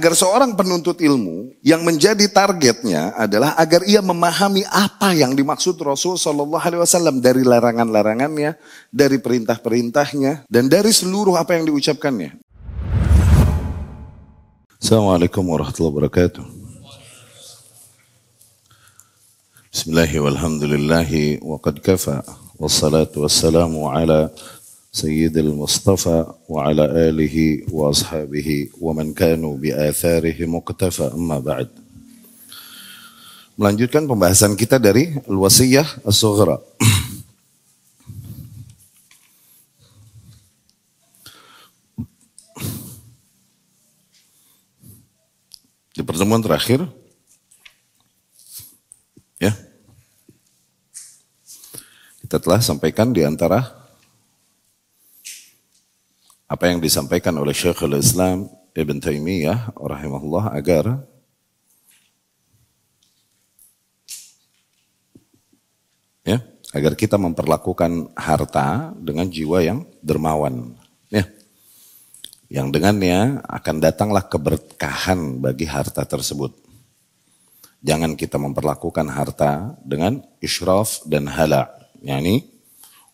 agar seorang penuntut ilmu yang menjadi targetnya adalah agar ia memahami apa yang dimaksud Rasul Shallallahu Alaihi Wasallam dari larangan-larangannya, dari perintah-perintahnya, dan dari seluruh apa yang diucapkannya. Assalamualaikum warahmatullahi wabarakatuh. Bismillahirrahmanirrahim. wa qad kafa. Wassalatu wassalamu ala سيد المصطفى وعلى آله وأصحابه ومن كانوا بآثاره مقتفى أما بعد Melanjutkan pembahasan kita dari Al-Wasiyah As-Sughra. Di pertemuan terakhir, ya, kita telah sampaikan di antara apa yang disampaikan oleh Syekhul Islam Ibn Taimiyah rahimahullah agar ya agar kita memperlakukan harta dengan jiwa yang dermawan ya yang dengannya akan datanglah keberkahan bagi harta tersebut jangan kita memperlakukan harta dengan israf dan hala yakni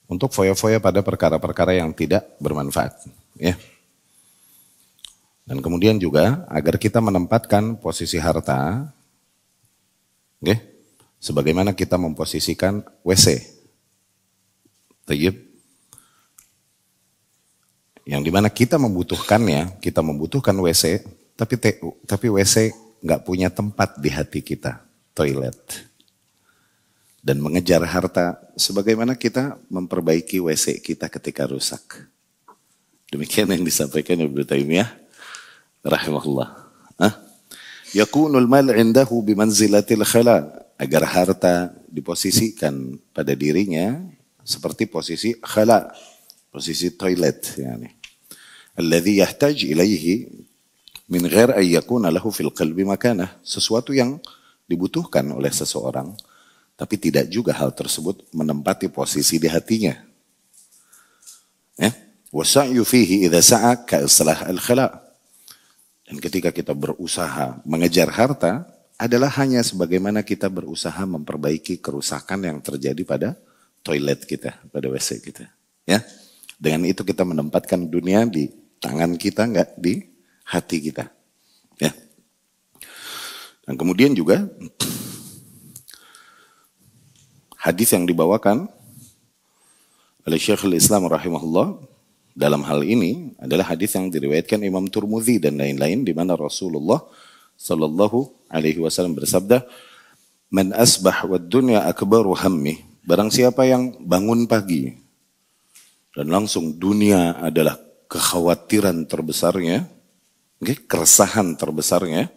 untuk foya-foya pada perkara-perkara yang tidak bermanfaat Ya. Dan kemudian juga agar kita menempatkan posisi harta, ya, sebagaimana kita memposisikan WC. Tayyib. Yang dimana kita membutuhkannya, kita membutuhkan WC, tapi te, tapi WC nggak punya tempat di hati kita, toilet. Dan mengejar harta sebagaimana kita memperbaiki WC kita ketika rusak. Demikian yang disampaikan Ibnu Taimiyah rahimahullah. Hah? Yakunul mal indahu bimanzilatil khala agar harta diposisikan pada dirinya seperti posisi khala, posisi toilet yani. Alladhi yahtaj ilaihi min ghair ay yakuna lahu fil qalbi makanah, sesuatu yang dibutuhkan oleh seseorang tapi tidak juga hal tersebut menempati posisi di hatinya Wasa'yu fihi idha sa'a ka'isalah al-khala. Dan ketika kita berusaha mengejar harta, adalah hanya sebagaimana kita berusaha memperbaiki kerusakan yang terjadi pada toilet kita, pada WC kita. Ya, Dengan itu kita menempatkan dunia di tangan kita, enggak di hati kita. Ya. Dan kemudian juga hadis yang dibawakan oleh Syekhul Islam rahimahullah dalam hal ini adalah hadis yang diriwayatkan Imam Turmudi dan lain-lain di mana Rasulullah Shallallahu Alaihi Wasallam bersabda, "Man asbah wa dunya akbaru hammi." Barang siapa yang bangun pagi dan langsung dunia adalah kekhawatiran terbesarnya, okay, keresahan terbesarnya,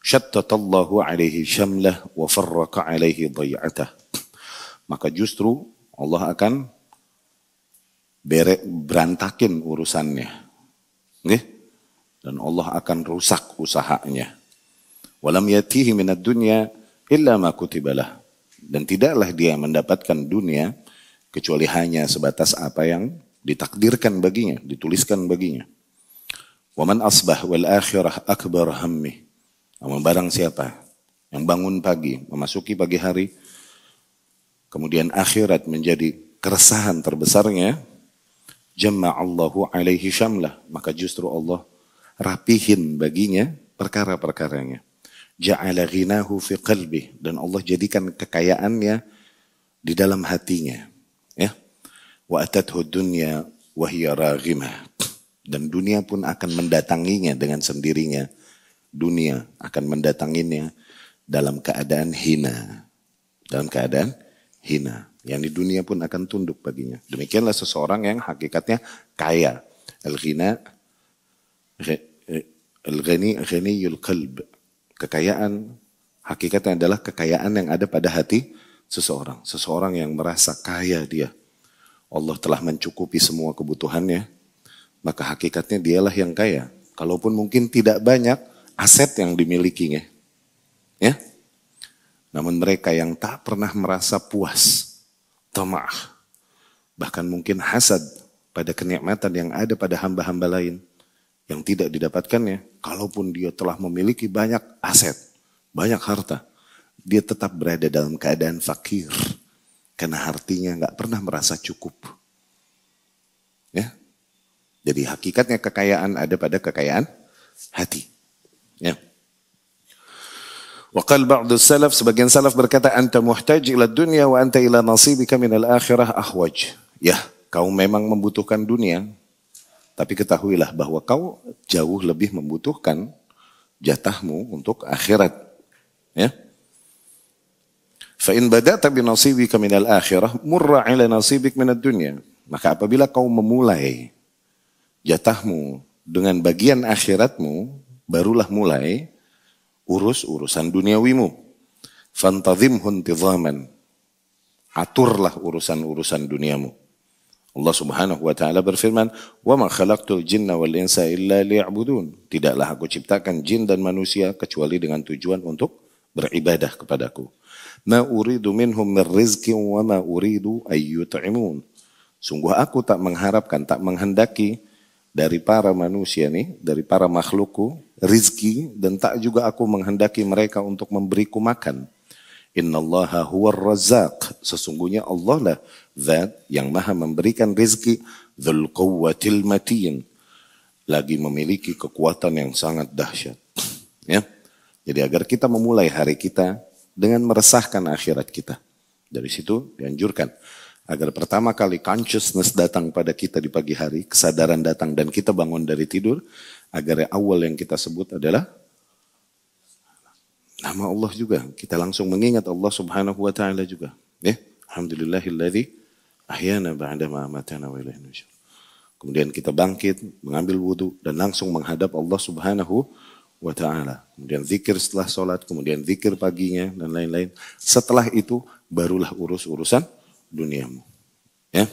syattatallahu alaihi syamlah wa farraqa alaihi dhai'atah. Maka justru Allah akan berek berantakin urusannya. Okay? Dan Allah akan rusak usahanya. Walam yatihi minat dunia illa ma kutibalah. Dan tidaklah dia mendapatkan dunia kecuali hanya sebatas apa yang ditakdirkan baginya, dituliskan baginya. Waman asbah wal akhirah akbar hammi. Namun barang siapa yang bangun pagi, memasuki pagi hari, kemudian akhirat menjadi keresahan terbesarnya, jama'allahu alaihi syamlah. Maka justru Allah rapihin baginya perkara-perkaranya. Ja'ala ghinahu fi qalbih. Dan Allah jadikan kekayaannya di dalam hatinya. Ya. Wa atathu dunya wahya raghimah. Dan dunia pun akan mendatanginya dengan sendirinya. Dunia akan mendatanginya dalam keadaan hina. Dalam keadaan hina yang di dunia pun akan tunduk baginya. Demikianlah seseorang yang hakikatnya kaya. Al-ghina al-ghani yul qalb. Kekayaan hakikatnya adalah kekayaan yang ada pada hati seseorang. Seseorang yang merasa kaya dia. Allah telah mencukupi semua kebutuhannya, maka hakikatnya dialah yang kaya. Kalaupun mungkin tidak banyak aset yang dimilikinya. Ya? Namun mereka yang tak pernah merasa puas Tomah. Bahkan mungkin hasad pada kenikmatan yang ada pada hamba-hamba lain yang tidak didapatkannya. Kalaupun dia telah memiliki banyak aset, banyak harta, dia tetap berada dalam keadaan fakir. Karena hartinya nggak pernah merasa cukup. Ya, jadi hakikatnya kekayaan ada pada kekayaan hati. Ya. Wakal ba'du salaf, sebagian salaf berkata, Anta muhtaj ila dunia wa anta ila nasibika minal akhirah ahwaj. Ya, kau memang membutuhkan dunia, tapi ketahuilah bahwa kau jauh lebih membutuhkan jatahmu untuk akhirat. Ya. Fa'in badata bi nasibika minal akhirah, murra ila nasibik minal dunia. Maka apabila kau memulai jatahmu dengan bagian akhiratmu, barulah mulai Urus urusan duniawimu. Fantazim huntizaman. Aturlah urusan-urusan duniamu. Allah Subhanahu wa taala berfirman, "Wa ma khalaqtul jinna wal insa illa li'abudun. Tidaklah aku ciptakan jin dan manusia kecuali dengan tujuan untuk beribadah kepadaku. Ma uridu minhum min rizki wa ma uridu ayyut'imun. Sungguh aku tak mengharapkan, tak menghendaki dari para manusia nih, dari para makhlukku, rizki dan tak juga aku menghendaki mereka untuk memberiku makan. Innallaha huwa razzaq. Sesungguhnya Allah lah zat yang maha memberikan rizki dhul quwwatil matin. Lagi memiliki kekuatan yang sangat dahsyat. Ya. Jadi agar kita memulai hari kita dengan meresahkan akhirat kita. Dari situ dianjurkan. Agar pertama kali consciousness datang pada kita di pagi hari, kesadaran datang dan kita bangun dari tidur, agar awal yang kita sebut adalah nama Allah juga. Kita langsung mengingat Allah Subhanahu wa taala juga, ya. Alhamdulillahilladzi ahyana ba'da amatana wa ilaihi nusyur. Kemudian kita bangkit, mengambil wudhu, dan langsung menghadap Allah subhanahu wa ta'ala. Kemudian zikir setelah sholat, kemudian zikir paginya, dan lain-lain. Setelah itu, barulah urus-urusan duniamu. Ya.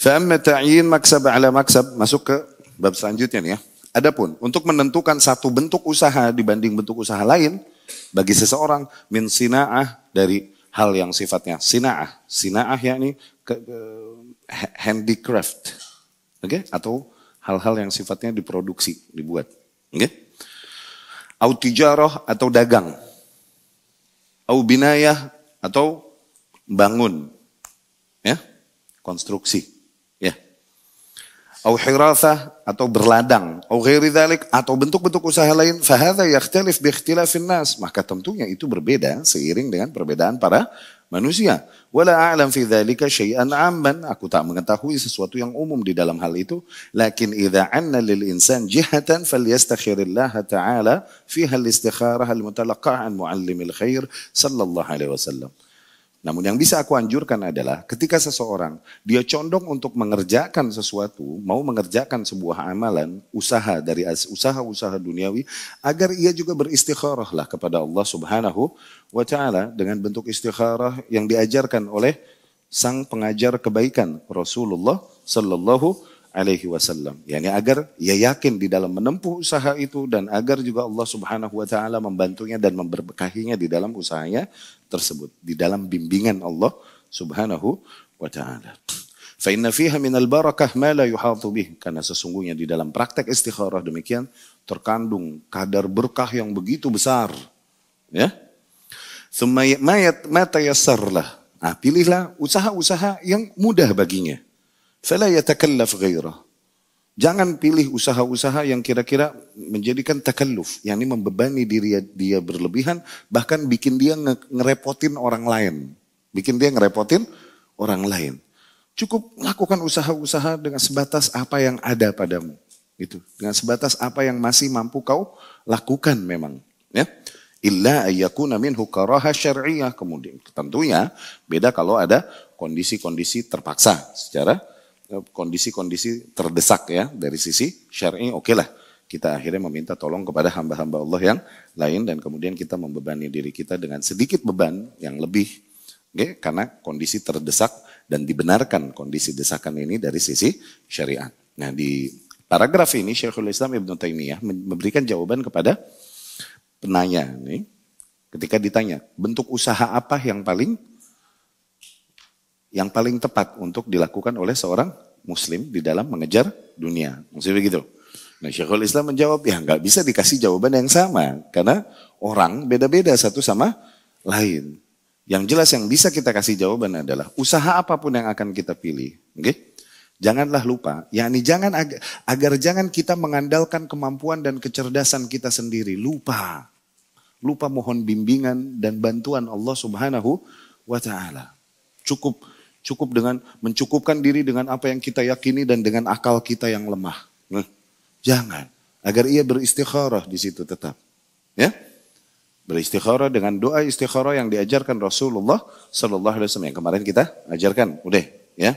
Fa'amma ta'yin maksab ala maksab. Masuk ke bab selanjutnya nih ya. Adapun untuk menentukan satu bentuk usaha dibanding bentuk usaha lain bagi seseorang min sinaah dari hal yang sifatnya sinaah. Sinaah yakni ke, ke, handicraft. Oke okay? atau hal-hal yang sifatnya diproduksi, dibuat. Oke. Okay? Au atau dagang. Au binayah atau bangun ya konstruksi ya au atau berladang au ghairi atau bentuk-bentuk usaha lain fahadha yakhtalif bi ikhtilafin nas maka tentunya itu berbeda seiring dengan perbedaan para manusia wala a'lam fi dzalika syai'an 'amman aku tak mengetahui sesuatu yang umum di dalam hal itu lakin idza 'anna lil insan jihatan falyastakhirillah ta'ala fiha al-istikharah al-mutalaqqa an muallimil khair sallallahu alaihi wasallam namun yang bisa aku anjurkan adalah ketika seseorang dia condong untuk mengerjakan sesuatu, mau mengerjakan sebuah amalan, usaha dari usaha-usaha duniawi, agar ia juga lah kepada Allah Subhanahu wa taala dengan bentuk istikharah yang diajarkan oleh sang pengajar kebaikan Rasulullah sallallahu alaihi wasallam. Yani agar ia yakin di dalam menempuh usaha itu dan agar juga Allah Subhanahu wa taala membantunya dan memberkahinya di dalam usahanya tersebut, di dalam bimbingan Allah Subhanahu wa taala. Fa fiha min al-barakah ma la yuhatu Karena sesungguhnya di dalam praktek istikharah demikian terkandung kadar berkah yang begitu besar. Ya. Thumma ma serlah. Nah, pilihlah usaha-usaha yang mudah baginya. Fala yatakallaf ghaira. Jangan pilih usaha-usaha yang kira-kira menjadikan takalluf, yakni membebani diri dia berlebihan, bahkan bikin dia nge ngerepotin orang lain. Bikin dia ngerepotin orang lain. Cukup lakukan usaha-usaha dengan sebatas apa yang ada padamu. Itu, dengan sebatas apa yang masih mampu kau lakukan memang, ya. Illa ayyakuna minhu karaha syar'iyah. Kemudian tentunya beda kalau ada kondisi-kondisi terpaksa secara Eh, kondisi-kondisi terdesak ya dari sisi syar'i oke okay lah kita akhirnya meminta tolong kepada hamba-hamba Allah yang lain dan kemudian kita membebani diri kita dengan sedikit beban yang lebih okay? karena kondisi terdesak dan dibenarkan kondisi desakan ini dari sisi syariat. Nah di paragraf ini Syekhul Islam Ibn Taimiyah memberikan jawaban kepada penanya nih ketika ditanya bentuk usaha apa yang paling yang paling tepat untuk dilakukan oleh seorang muslim di dalam mengejar dunia. Maksudnya begitu. Nah Syekhul Islam menjawab, ya nggak bisa dikasih jawaban yang sama. Karena orang beda-beda satu sama lain. Yang jelas yang bisa kita kasih jawaban adalah usaha apapun yang akan kita pilih. Okay? Janganlah lupa, yakni jangan agar, agar jangan kita mengandalkan kemampuan dan kecerdasan kita sendiri. Lupa. Lupa mohon bimbingan dan bantuan Allah Subhanahu wa taala. Cukup Cukup dengan mencukupkan diri dengan apa yang kita yakini dan dengan akal kita yang lemah. Nah, jangan. Agar ia beristikharah di situ tetap. Ya. Beristikharah dengan doa istikharah yang diajarkan Rasulullah Sallallahu Alaihi Wasallam yang kemarin kita ajarkan. Udah, ya.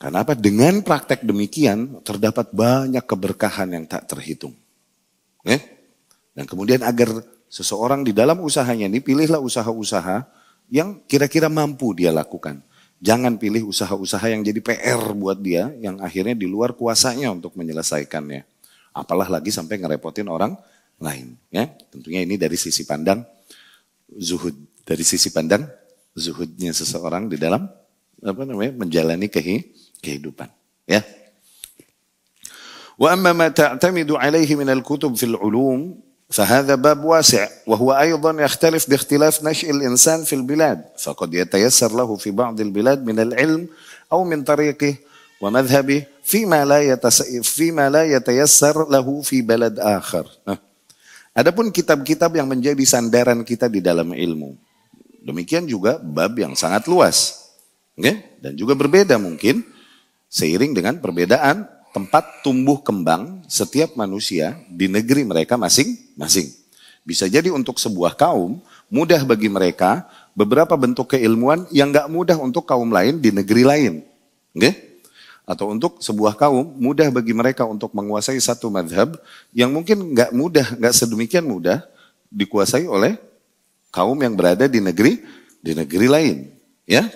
Karena apa? Dengan praktek demikian terdapat banyak keberkahan yang tak terhitung. Ya? Dan kemudian agar seseorang di dalam usahanya ini pilihlah usaha-usaha yang kira-kira mampu dia lakukan. Jangan pilih usaha-usaha yang jadi PR buat dia yang akhirnya di luar kuasanya untuk menyelesaikannya. Apalah lagi sampai ngerepotin orang lain, ya. Tentunya ini dari sisi pandang zuhud, dari sisi pandang zuhudnya seseorang di dalam apa namanya? menjalani kehidupan, ya. Wa amma ma ta'tamidu alaihi min al-kutub fil ulum فهذا باب واسع وهو أيضا يختلف باختلاف نشأ الإنسان في البلاد فقد يتيسر له في بعض البلاد من العلم أو من طريقه ومذهبه فيما لا يتس... فيما لا يتيسر له في بلد آخر Adapun kitab-kitab yang menjadi sandaran kita di dalam ilmu. Demikian juga bab yang sangat luas. Okay? Dan juga berbeda mungkin seiring dengan perbedaan tempat tumbuh kembang setiap manusia di negeri mereka masing-masing. Bisa jadi untuk sebuah kaum mudah bagi mereka beberapa bentuk keilmuan yang nggak mudah untuk kaum lain di negeri lain. Okay? Atau untuk sebuah kaum mudah bagi mereka untuk menguasai satu madhab yang mungkin nggak mudah, nggak sedemikian mudah dikuasai oleh kaum yang berada di negeri di negeri lain. Ya.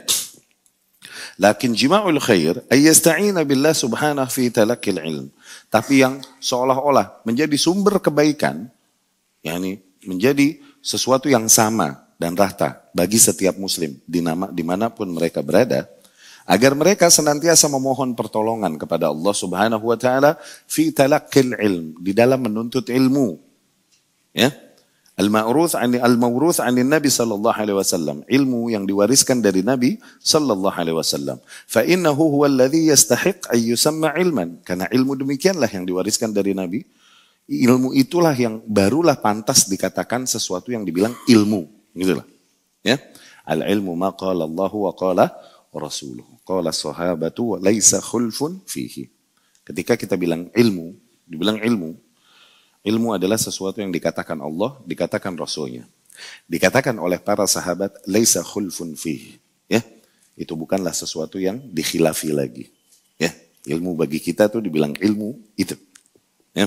Lakin jima'ul khair ayyasta'ina billah subhanahu fi talakil ilm. Tapi yang seolah-olah menjadi sumber kebaikan, yakni menjadi sesuatu yang sama dan rata bagi setiap muslim di nama dimanapun mereka berada, agar mereka senantiasa memohon pertolongan kepada Allah Subhanahu wa taala fi talakil ilm di dalam menuntut ilmu. Ya, Al-ma'ruf ani al-mawruf ani Nabi sallallahu alaihi wasallam. Ilmu yang diwariskan dari Nabi sallallahu alaihi wasallam. Fa innahu huwa alladhi yastahiq ay yusamma ilman. Karena ilmu demikianlah yang diwariskan dari Nabi. Ilmu itulah yang barulah pantas dikatakan sesuatu yang dibilang ilmu. gitu lah. Ya. Al-ilmu ma qala Allahu wa qala rasuluh. Qala sahabatu wa laysa khulfun fihi. Ketika kita bilang ilmu, dibilang ilmu, Ilmu adalah sesuatu yang dikatakan Allah, dikatakan Rasulnya. Dikatakan oleh para sahabat, Laisa khulfun fihi. Ya, itu bukanlah sesuatu yang dikhilafi lagi. Ya, ilmu bagi kita tuh dibilang ilmu itu. Ya.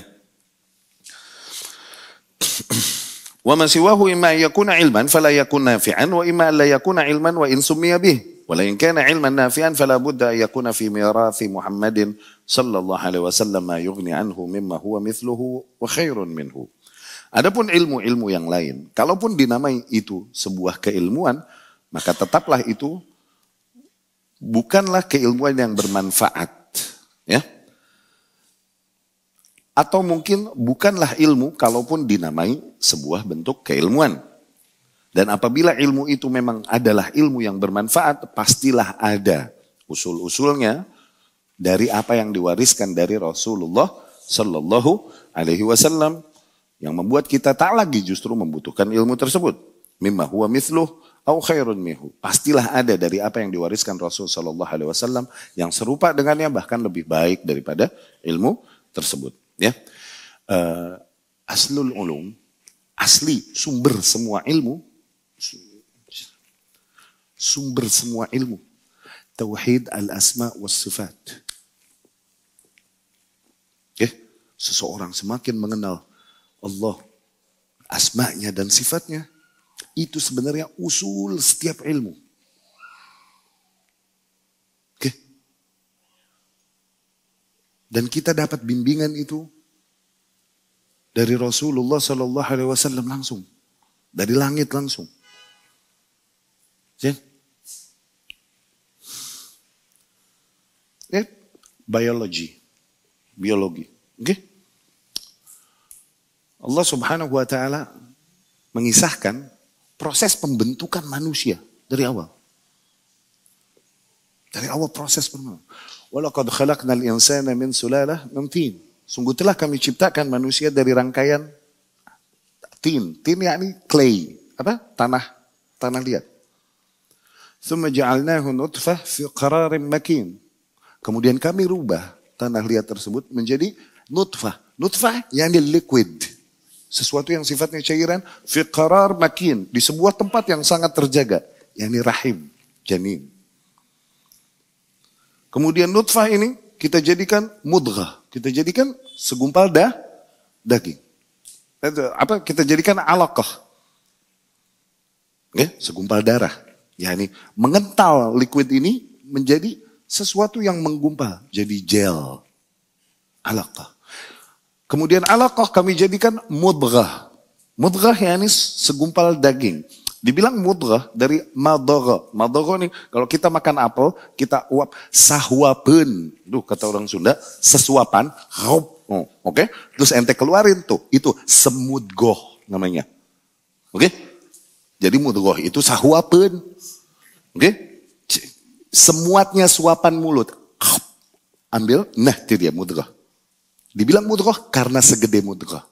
Wa ma siwahu imma yakuna ilman fala yakuna nafi'an wa imma la yakuna ilman wa in sumiya bih. ولئن كان علما نافيا فلا بد أن يكون في ميراث محمد صلى الله عليه وسلم ما يغني عنه مما هو مثله وخير منه Adapun ilmu-ilmu yang lain, kalaupun dinamai itu sebuah keilmuan, maka tetaplah itu bukanlah keilmuan yang bermanfaat, ya. Atau mungkin bukanlah ilmu kalaupun dinamai sebuah bentuk keilmuan. Dan apabila ilmu itu memang adalah ilmu yang bermanfaat, pastilah ada usul-usulnya dari apa yang diwariskan dari Rasulullah Shallallahu Alaihi Wasallam yang membuat kita tak lagi justru membutuhkan ilmu tersebut. Mimma huwa mithluh au khairun mihu. Pastilah ada dari apa yang diwariskan Rasul Shallallahu Alaihi Wasallam yang serupa dengannya bahkan lebih baik daripada ilmu tersebut. Ya, uh, aslul ulum asli sumber semua ilmu sumber semua ilmu. Tauhid al-asma wa sifat. Okay. Eh, seseorang semakin mengenal Allah asmanya dan sifatnya. Itu sebenarnya usul setiap ilmu. Oke. Dan kita dapat bimbingan itu dari Rasulullah Shallallahu Alaihi Wasallam langsung, dari langit langsung. Okay? Eh? Biology. Biologi. Okay? Allah subhanahu wa ta'ala mengisahkan proses pembentukan manusia dari awal. Dari awal proses pembentukan. Walaqad khalaqnal insana min sulalah min tin. Sungguh telah kami ciptakan manusia dari rangkaian tin. Tin yakni clay, apa? Tanah, tanah liat. Thumma nutfah fi qararin makin. Kemudian kami rubah tanah liat tersebut menjadi nutfah. Nutfah yakni liquid. Sesuatu yang sifatnya cairan. Fiqarar makin. Di sebuah tempat yang sangat terjaga. yang ini rahim, janin. Kemudian nutfah ini kita jadikan mudghah. Kita jadikan segumpal dah, daging. Apa kita jadikan alaqah. Ya, segumpal darah. ini mengental liquid ini menjadi sesuatu yang menggumpal jadi gel alaqah. Kemudian alaqah kami jadikan mudghah. Mudghah yakni segumpal daging. Dibilang mudghah dari madoro. Madoro nih kalau kita makan apel, kita uap sahuapen Duh kata orang Sunda, sesuapan. Oh, Oke, okay? terus ente keluarin tuh. Itu semudgoh namanya. Oke? Okay? Jadi mudgoh itu sahuapen Oke? Okay? Semuatnya suapan mulut. Ambil, nah itu dia mudrah. Dibilang mudrah karena segede mudrah.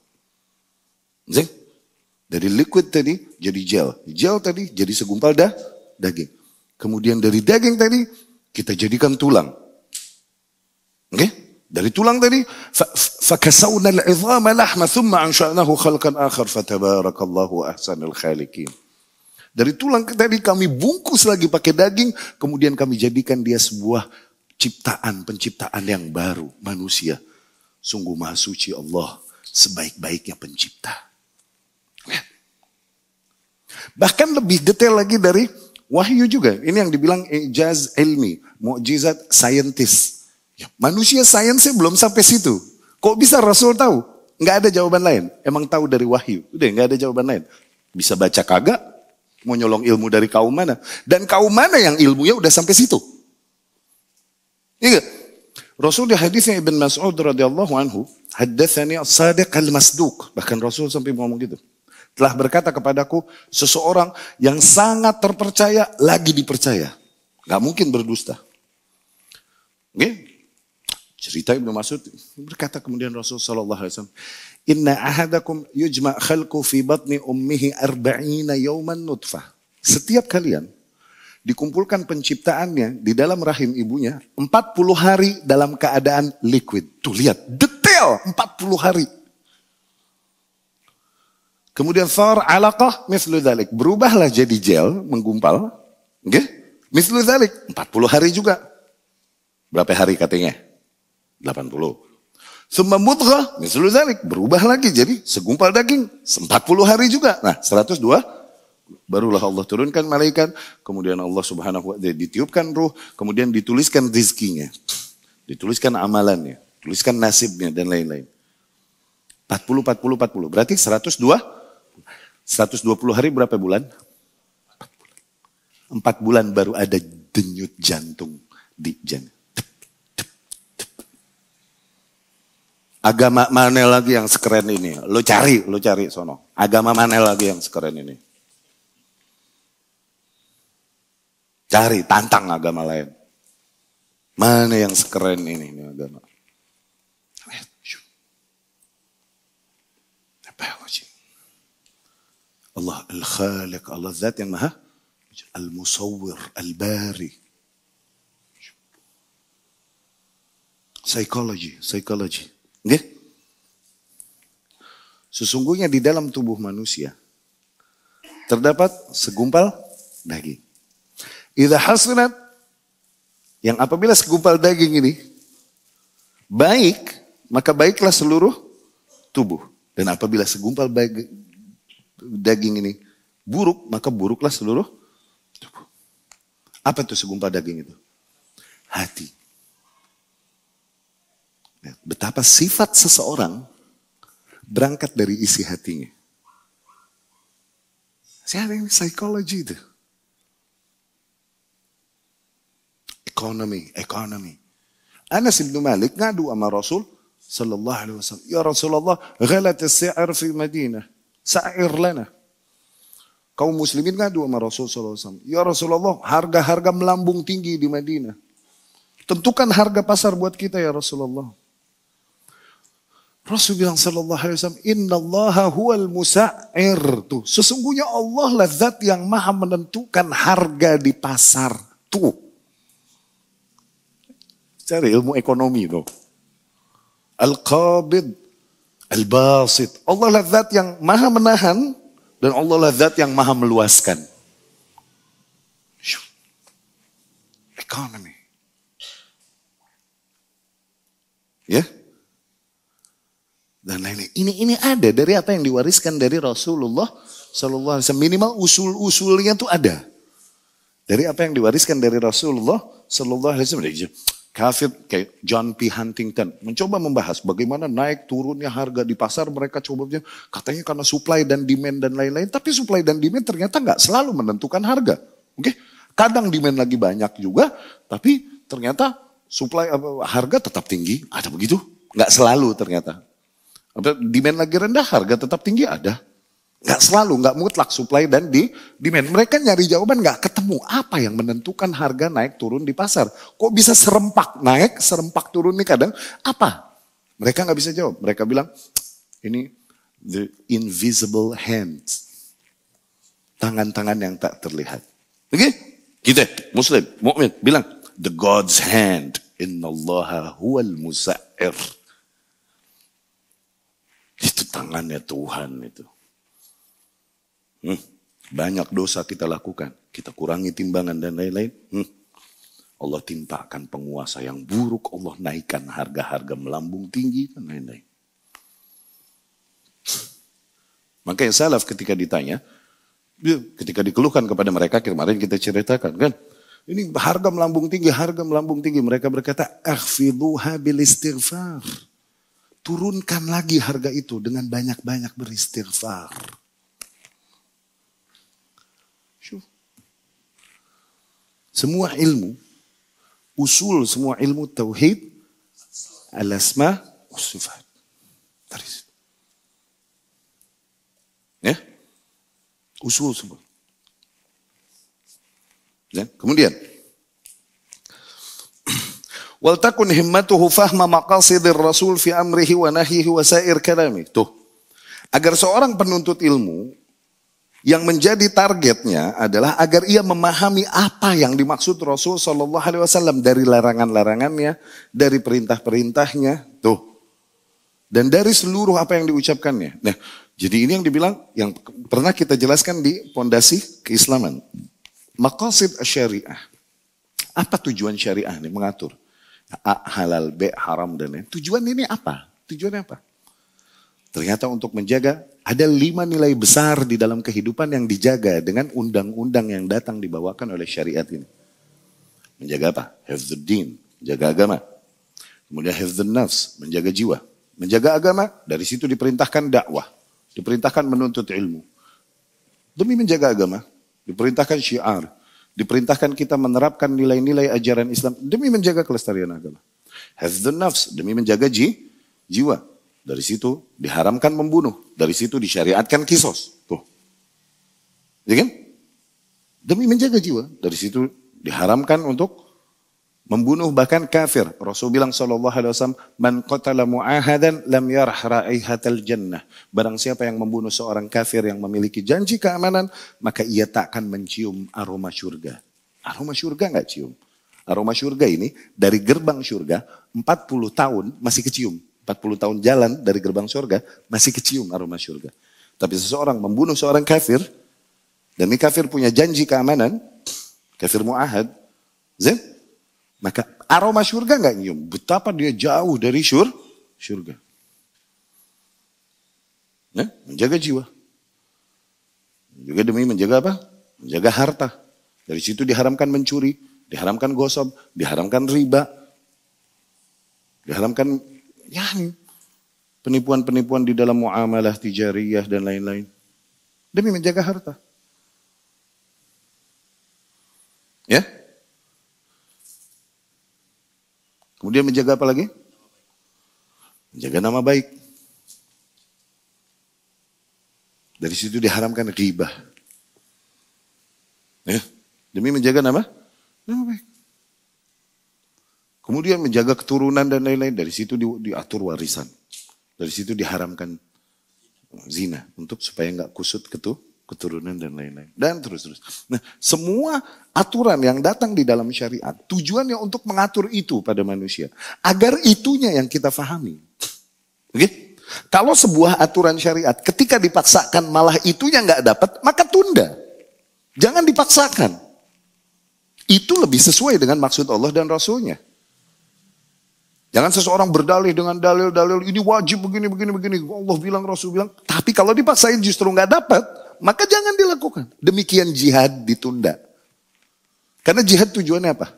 Dari liquid tadi jadi gel. Gel tadi jadi segumpal dah daging. Kemudian dari daging tadi kita jadikan tulang. Oke? Okay? Dari tulang tadi fakasawna al-'idhama lahma thumma ansha'nahu khalqan akhar fatabarakallahu ahsanul khaliqin. Dari tulang tadi kami bungkus lagi pakai daging, kemudian kami jadikan dia sebuah ciptaan, penciptaan yang baru, manusia. Sungguh maha suci Allah, sebaik-baiknya pencipta. Bahkan lebih detail lagi dari wahyu juga. Ini yang dibilang ijaz ilmi, mukjizat saintis. Ya, manusia sainsnya belum sampai situ. Kok bisa Rasul tahu? Enggak ada jawaban lain. Emang tahu dari wahyu. Udah enggak ada jawaban lain. Bisa baca kagak, Mau nyolong ilmu dari kaum mana? Dan kaum mana yang ilmunya udah sampai situ? Iya. Rasul di hadisnya Ibn Mas'ud radhiyallahu anhu, haddatsani as-sadiq al-masduq. Bahkan Rasul sampai ngomong gitu. Telah berkata kepadaku seseorang yang sangat terpercaya lagi dipercaya. Gak mungkin berdusta. Oke? Cerita Ibnu Mas'ud berkata kemudian Rasul sallallahu alaihi wasallam, Inna ahadakum yujma khalku fi batni ummihi arba'ina yawman nutfah. Setiap kalian dikumpulkan penciptaannya di dalam rahim ibunya 40 hari dalam keadaan liquid. Tuh lihat, detail 40 hari. Kemudian sar alaqah mislu dhalik. Berubahlah jadi gel, menggumpal. Okay? Mislu dhalik, 40 hari juga. Berapa hari katanya? 80. Semua mudghah, mislu zalik, berubah lagi jadi segumpal daging 40 hari juga. Nah, 102 barulah Allah turunkan malaikat, kemudian Allah Subhanahu wa taala ditiupkan ruh, kemudian dituliskan rizkinya. Dituliskan amalannya, tuliskan nasibnya dan lain-lain. 40 40 40. Berarti 102 120 hari berapa bulan? 4 bulan. 4 bulan baru ada denyut jantung di jantung. Agama mana lagi yang sekeren ini? Lo cari, lo cari sono. Agama mana lagi yang sekeren ini? Cari, tantang agama lain. Mana yang sekeren ini, ini agama? Allah Al-Khaliq, Allah Zat yang Maha Al-Musawwir, Al-Bari. Psikologi, Psikologi. Okay? Sesungguhnya di dalam tubuh manusia terdapat segumpal daging. Idza hasunat yang apabila segumpal daging ini baik, maka baiklah seluruh tubuh. Dan apabila segumpal baik, daging ini buruk, maka buruklah seluruh tubuh. Apa itu segumpal daging itu? Hati. Ya, betapa sifat seseorang berangkat dari isi hatinya. Siapa yang psikologi itu. Ekonomi, ekonomi. Anas bin Malik ngadu sama Rasul sallallahu alaihi wasallam. Ya Rasulullah, ghalat as di fi Madinah. Sa'ir lana. Kaum muslimin ngadu sama Rasul sallallahu alaihi wasallam. Ya Rasulullah, harga-harga melambung tinggi di Madinah. Tentukan harga pasar buat kita ya Rasulullah. Rasul bilang sallallahu alaihi wasallam, "Innallaha huwal musa'ir." Tuh, sesungguhnya Allah lah zat yang maha menentukan harga di pasar. Tuh. Cari ilmu ekonomi tuh. Al-Qabid, Al-Basit. Allah lah zat yang maha menahan dan Allah lah zat yang maha meluaskan. Economy. Ya? Yeah? dan lain-lain. Ini ini ada dari apa yang diwariskan dari Rasulullah Shallallahu Alaihi Wasallam. Minimal usul-usulnya tuh ada dari apa yang diwariskan dari Rasulullah Shallallahu Alaihi Wasallam. Kafir kayak John P. Huntington mencoba membahas bagaimana naik turunnya harga di pasar mereka coba katanya karena supply dan demand dan lain-lain tapi supply dan demand ternyata nggak selalu menentukan harga oke okay? kadang demand lagi banyak juga tapi ternyata supply harga tetap tinggi ada begitu nggak selalu ternyata Demand lagi rendah, harga tetap tinggi ada. Gak selalu, nggak mutlak supply dan di demand. Mereka nyari jawaban gak ketemu. Apa yang menentukan harga naik turun di pasar? Kok bisa serempak naik, serempak turun nih kadang? Apa? Mereka gak bisa jawab. Mereka bilang, ini the invisible hands. Tangan-tangan yang tak terlihat. Oke? Okay? Kita, gitu ya, Muslim, mukmin bilang, the God's hand. Inna allaha huwal musa'ir. Itu tangannya Tuhan itu. Hmm. Banyak dosa kita lakukan. Kita kurangi timbangan dan lain-lain. Hmm. Allah timpakan penguasa yang buruk. Allah naikkan harga-harga melambung tinggi dan lain-lain. Makanya salaf ketika ditanya, ketika dikeluhkan kepada mereka, kemarin kita ceritakan kan, ini harga melambung tinggi, harga melambung tinggi. Mereka berkata, akhfiduha habil istighfar turunkan lagi harga itu dengan banyak-banyak beristighfar. Semua ilmu, usul semua ilmu tauhid, al-asma, sifat. Ya? Usul semua. Ya? Kemudian, Waltakun himmatuhu fahma maqasidir rasul fi amrihi wa nahihi wa sair kalami. Tuh. Agar seorang penuntut ilmu yang menjadi targetnya adalah agar ia memahami apa yang dimaksud Rasul Shallallahu Alaihi Wasallam dari larangan-larangannya, dari perintah-perintahnya, tuh, dan dari seluruh apa yang diucapkannya. Nah, jadi ini yang dibilang yang pernah kita jelaskan di pondasi keislaman. Maqasid syariah. Apa tujuan syariah ini mengatur? A halal, B haram dan lain. Tujuan ini apa? Tujuan apa? Ternyata untuk menjaga ada lima nilai besar di dalam kehidupan yang dijaga dengan undang-undang yang datang dibawakan oleh syariat ini. Menjaga apa? din, menjaga agama. Kemudian the nafs, menjaga jiwa. Menjaga agama, dari situ diperintahkan dakwah. Diperintahkan menuntut ilmu. Demi menjaga agama, diperintahkan syiar. Diperintahkan kita menerapkan nilai-nilai ajaran Islam demi menjaga kelestarian agama. has the nafs, demi menjaga ji, jiwa. Dari situ diharamkan membunuh. Dari situ disyariatkan kisos. Tuh. Ya kan? Demi menjaga jiwa. Dari situ diharamkan untuk membunuh bahkan kafir. Rasul bilang sallallahu alaihi wasallam, "Man qatala mu'ahadan lam yarah raihatal jannah." Barang siapa yang membunuh seorang kafir yang memiliki janji keamanan, maka ia tak akan mencium aroma surga. Aroma surga nggak cium. Aroma surga ini dari gerbang surga 40 tahun masih kecium. 40 tahun jalan dari gerbang surga masih kecium aroma surga. Tapi seseorang membunuh seorang kafir dan ini kafir punya janji keamanan, kafir mu'ahad, Zain, maka aroma surga nggak nyium. Betapa dia jauh dari syur, surga. Ya, menjaga jiwa. Juga demi menjaga apa? Menjaga harta. Dari situ diharamkan mencuri, diharamkan gosok, diharamkan riba, diharamkan ya penipuan-penipuan di dalam muamalah tijariyah dan lain-lain. Demi menjaga harta. Ya, Kemudian menjaga apa lagi? Menjaga nama baik. Dari situ diharamkan riba. Ya, demi menjaga nama, nama baik. Kemudian menjaga keturunan dan lain-lain. Dari situ di, diatur warisan. Dari situ diharamkan zina untuk supaya nggak kusut ketuh keturunan dan lain-lain. Dan terus-terus. Nah, semua aturan yang datang di dalam syariat, tujuannya untuk mengatur itu pada manusia. Agar itunya yang kita fahami. Oke? Okay? Kalau sebuah aturan syariat ketika dipaksakan malah itunya nggak dapat, maka tunda. Jangan dipaksakan. Itu lebih sesuai dengan maksud Allah dan Rasulnya. Jangan seseorang berdalih dengan dalil-dalil ini wajib begini begini begini. Allah bilang Rasul bilang. Tapi kalau dipaksain justru nggak dapat, maka jangan dilakukan. Demikian jihad ditunda. Karena jihad tujuannya apa?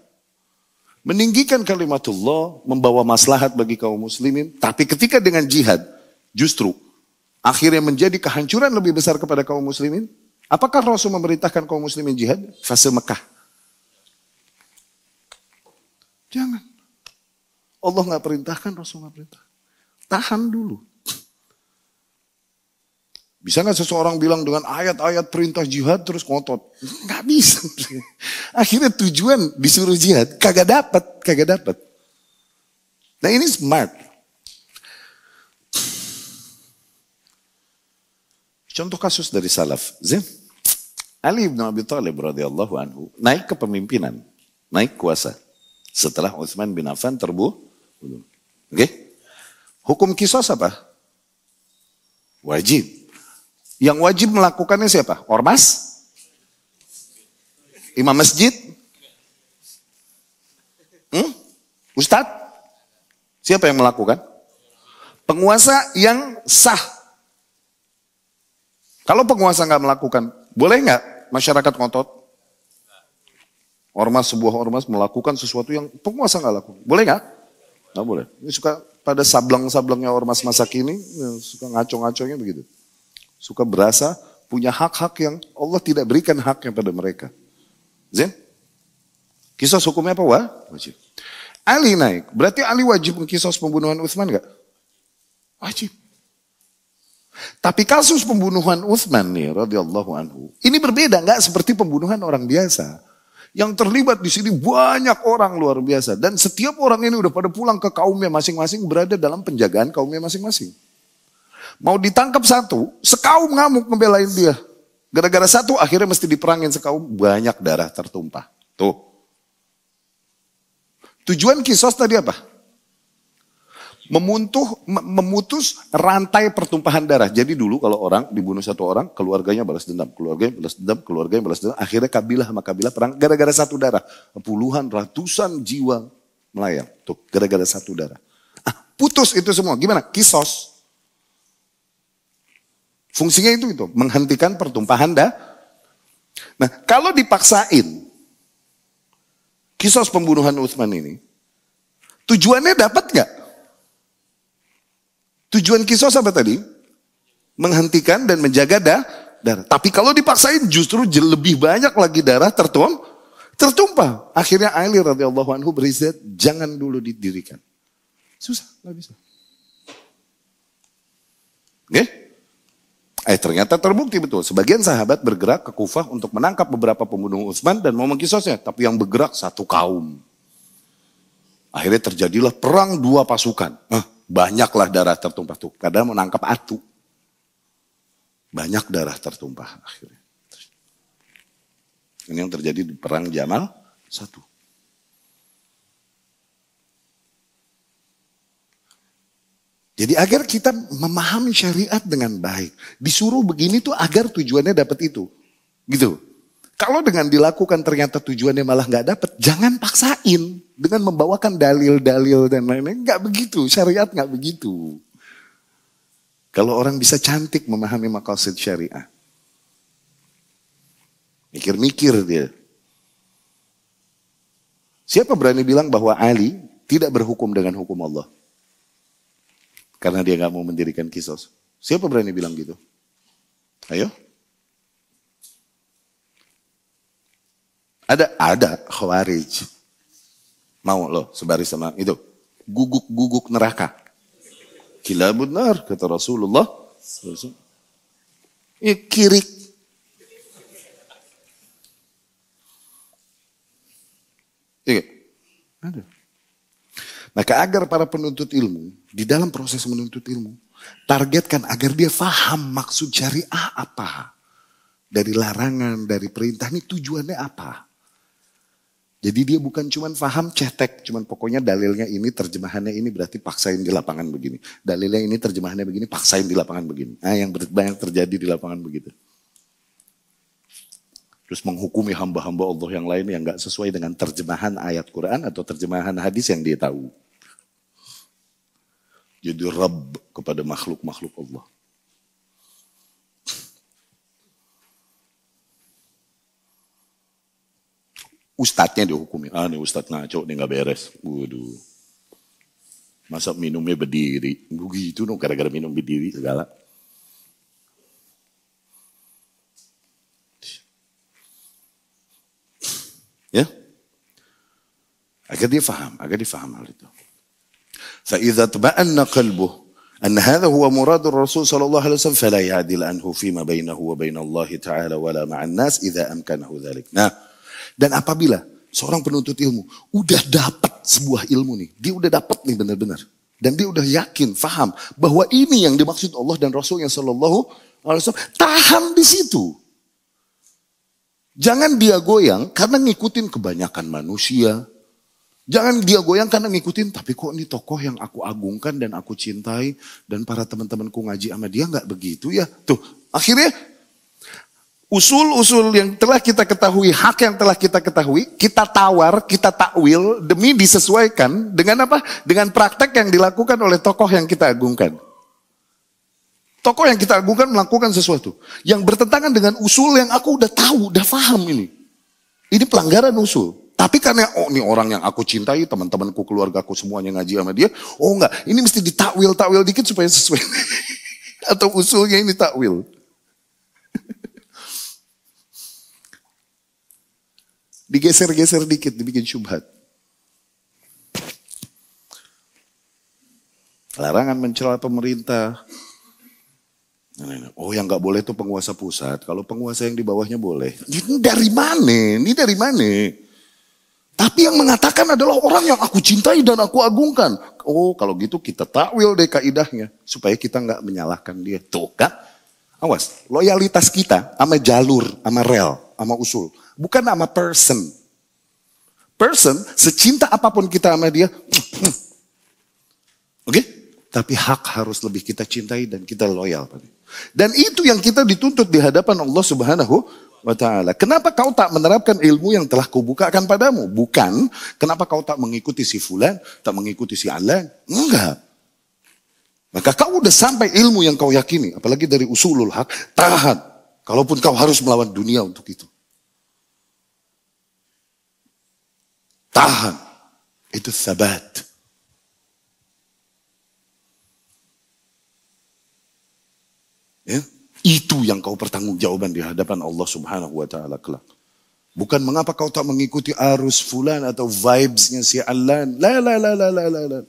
Meninggikan kalimatullah, membawa maslahat bagi kaum muslimin. Tapi ketika dengan jihad, justru akhirnya menjadi kehancuran lebih besar kepada kaum muslimin. Apakah Rasul memerintahkan kaum muslimin jihad? Fase Mekah. Jangan. Allah nggak perintahkan, Rasul nggak perintah. Tahan dulu. Bisa nggak seseorang bilang dengan ayat-ayat perintah jihad terus ngotot? Nggak bisa. Akhirnya tujuan disuruh jihad kagak dapat, kagak dapat. Nah ini smart. Contoh kasus dari salaf. Zin. Ali bin Abi Thalib radhiyallahu anhu naik ke pemimpinan, naik kuasa setelah Utsman bin Affan terbunuh. Oke? Okay? Hukum kisos apa? Wajib. Yang wajib melakukannya siapa? Ormas? Imam masjid? Hmm? Ustadz? Siapa yang melakukan? Penguasa yang sah. Kalau penguasa nggak melakukan, boleh nggak masyarakat ngotot? Ormas sebuah ormas melakukan sesuatu yang penguasa nggak lakukan, boleh nggak? Nggak boleh. Ini suka pada sableng-sablengnya ormas masa kini, ya, suka ngaco-ngaconya begitu suka berasa punya hak-hak yang Allah tidak berikan haknya pada mereka. Zain? kisah hukumnya apa? Wah? Wajib. Ali naik. Berarti Ali wajib mengkisah pembunuhan Utsman gak? Wajib. Tapi kasus pembunuhan Utsman nih radhiyallahu anhu, ini berbeda nggak seperti pembunuhan orang biasa. Yang terlibat di sini banyak orang luar biasa dan setiap orang ini udah pada pulang ke kaumnya masing-masing berada dalam penjagaan kaumnya masing-masing. Mau ditangkap satu, sekaum ngamuk ngebelain dia. Gara-gara satu akhirnya mesti diperangin sekaum, banyak darah tertumpah. Tuh. Tujuan kisos tadi apa? Memuntuh, memutus rantai pertumpahan darah. Jadi dulu kalau orang dibunuh satu orang, keluarganya balas dendam, keluarganya balas dendam, keluarganya balas dendam. Akhirnya kabilah sama kabilah perang gara-gara satu darah. Puluhan, ratusan jiwa melayang. Tuh, gara-gara satu darah. Ah, putus itu semua. Gimana? Kisos. Fungsinya itu itu menghentikan pertumpahan dah. Nah, kalau dipaksain kisos pembunuhan Utsman ini, tujuannya dapat nggak? Tujuan kisos apa tadi? Menghentikan dan menjaga dah darah. Tapi kalau dipaksain justru lebih banyak lagi darah tertumpah. tertumpah. Akhirnya Ali radhiyallahu anhu berizat jangan dulu didirikan. Susah, nggak bisa. Oke? Okay? Eh ternyata terbukti betul. Sebagian sahabat bergerak ke Kufah untuk menangkap beberapa pembunuh Utsman dan mau mengkisosnya. Tapi yang bergerak satu kaum. Akhirnya terjadilah perang dua pasukan. Eh, banyaklah darah tertumpah tuh. Kadang menangkap atu. Banyak darah tertumpah akhirnya. Ini yang terjadi di perang Jamal satu. Jadi agar kita memahami syariat dengan baik. Disuruh begini tuh agar tujuannya dapat itu. Gitu. Kalau dengan dilakukan ternyata tujuannya malah nggak dapat, jangan paksain dengan membawakan dalil-dalil dan lain-lain. Nggak begitu, syariat nggak begitu. Kalau orang bisa cantik memahami maqasid syariah. Mikir-mikir dia. Siapa berani bilang bahwa Ali tidak berhukum dengan hukum Allah? Karena dia nggak mau mendirikan kisos. Siapa berani bilang gitu? Ayo. Ada, ada khawarij. Mau lo sebaris sama itu. Guguk-guguk neraka. Kila benar, kata Rasulullah. ini iya, kirik. Iya. Ada. Maka agar para penuntut ilmu, di dalam proses menuntut ilmu, targetkan agar dia faham maksud syariah apa. Dari larangan, dari perintah ini tujuannya apa. Jadi dia bukan cuman faham cetek, cuman pokoknya dalilnya ini, terjemahannya ini berarti paksain di lapangan begini. Dalilnya ini, terjemahannya begini, paksain di lapangan begini. Nah, yang banyak terjadi di lapangan begitu. Terus menghukumi hamba-hamba Allah yang lain yang gak sesuai dengan terjemahan ayat Quran atau terjemahan hadis yang dia tahu jadi Rabb kepada makhluk-makhluk Allah. Ustadznya dihukumi, ah ini Ustadz ngaco, ini nggak beres. Waduh. Masa minumnya berdiri? Begitu dong, gara-gara minum berdiri segala. Ya? Agar dia faham, agar dia faham hal itu. فإذا اطمأن قلبه أن هذا هو مراد الرسول صلى الله عليه وسلم فلا يعدل عنه فيما بينه وبين الله تعالى ولا مع الناس إذا أمكنه ذلك. Nah, dan apabila seorang penuntut ilmu udah dapat sebuah ilmu nih, dia udah dapat nih benar-benar. Dan dia udah yakin, faham bahwa ini yang dimaksud Allah dan Rasulnya Shallallahu Alaihi Wasallam. Tahan di situ. Jangan dia goyang karena ngikutin kebanyakan manusia, Jangan dia goyangkan karena ngikutin, tapi kok ini tokoh yang aku agungkan dan aku cintai dan para teman-temanku ngaji sama dia nggak begitu ya. Tuh, akhirnya usul-usul yang telah kita ketahui, hak yang telah kita ketahui, kita tawar, kita takwil demi disesuaikan dengan apa? Dengan praktek yang dilakukan oleh tokoh yang kita agungkan. Tokoh yang kita agungkan melakukan sesuatu yang bertentangan dengan usul yang aku udah tahu, udah paham ini. Ini pelanggaran usul. Tapi karena oh ini orang yang aku cintai, teman-temanku, keluarga aku semuanya ngaji sama dia. Oh enggak, ini mesti ditakwil takwil dikit supaya sesuai. Atau usulnya ini takwil. Digeser-geser dikit, dibikin syubhat. Larangan mencela pemerintah. Nah, nah, nah. Oh yang nggak boleh itu penguasa pusat. Kalau penguasa yang di bawahnya boleh. Ini dari mana? Ini dari mana? Tapi yang mengatakan adalah orang yang aku cintai dan aku agungkan. Oh kalau gitu kita takwil deh kaidahnya. Supaya kita nggak menyalahkan dia. Tuh kan? Awas, loyalitas kita sama jalur, sama rel, sama usul. Bukan sama person. Person, secinta apapun kita sama dia. Oke? Okay? Tapi hak harus lebih kita cintai dan kita loyal. Dan itu yang kita dituntut di hadapan Allah subhanahu wa taala. Kenapa kau tak menerapkan ilmu yang telah kubukakan padamu? Bukan kenapa kau tak mengikuti si fulan, tak mengikuti si alan? Enggak. Maka kau udah sampai ilmu yang kau yakini, apalagi dari usulul hak, tahan. Kalaupun kau harus melawan dunia untuk itu. Tahan. Itu sabat. Ya? Itu yang kau pertanggungjawaban di hadapan Allah Subhanahu wa taala kelak. Bukan mengapa kau tak mengikuti arus fulan atau vibesnya si Alan. La la la la la la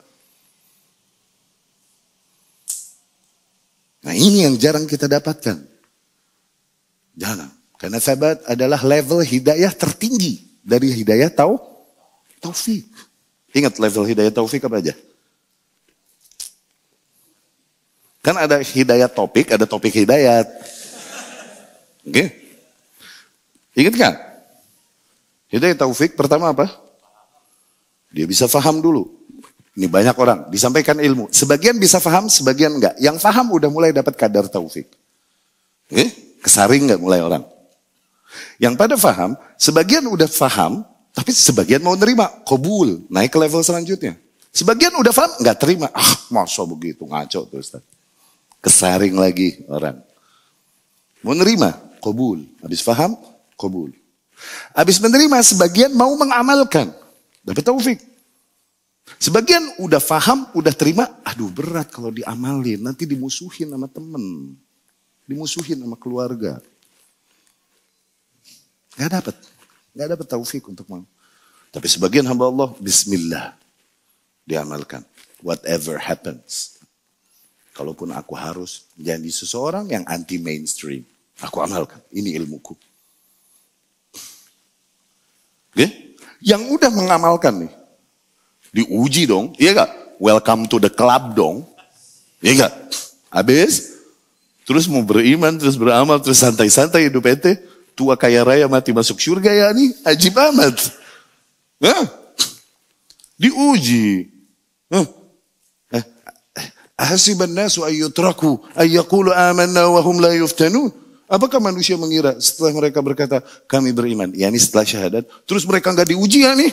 Nah ini yang jarang kita dapatkan. Jarang. Karena sahabat adalah level hidayah tertinggi dari hidayah tau taufik. Ingat level hidayah taufik apa aja? Kan ada hidayat topik, ada topik hidayat. Oke? Okay. Ingat nggak? Hidayat taufik pertama apa? Dia bisa faham dulu. Ini banyak orang disampaikan ilmu. Sebagian bisa faham, sebagian enggak. Yang faham udah mulai dapat kadar taufik. Oke, kesaring enggak mulai orang. Yang pada faham, sebagian udah faham, tapi sebagian mau nerima, kobul, naik ke level selanjutnya. Sebagian udah faham, nggak terima. Ah, masa begitu, ngaco tuh Ustaz kesaring lagi orang. Menerima, kobul. Habis faham, kobul. Habis menerima, sebagian mau mengamalkan. Dapat taufik. Sebagian udah faham, udah terima, aduh berat kalau diamalin, nanti dimusuhin sama temen. Dimusuhin sama keluarga. Gak dapat. Gak dapat taufik untuk mau. Tapi sebagian hamba Allah, bismillah. Diamalkan. Whatever happens. Kalaupun aku harus menjadi seseorang yang anti mainstream. Aku amalkan. Ini ilmuku. Oke? Yang udah mengamalkan nih. Diuji dong. Iya gak? Welcome to the club dong. Iya gak? Habis. Terus mau beriman, terus beramal, terus santai-santai hidup ente. Tua kaya raya mati masuk surga ya nih. Ajib amat. Hah? Diuji. Hah? Hasiban nasu ayyutraku ayyakulu amanna wa hum la yuftanun. Apakah manusia mengira setelah mereka berkata kami beriman, yakni setelah syahadat, terus mereka nggak diuji ya nih?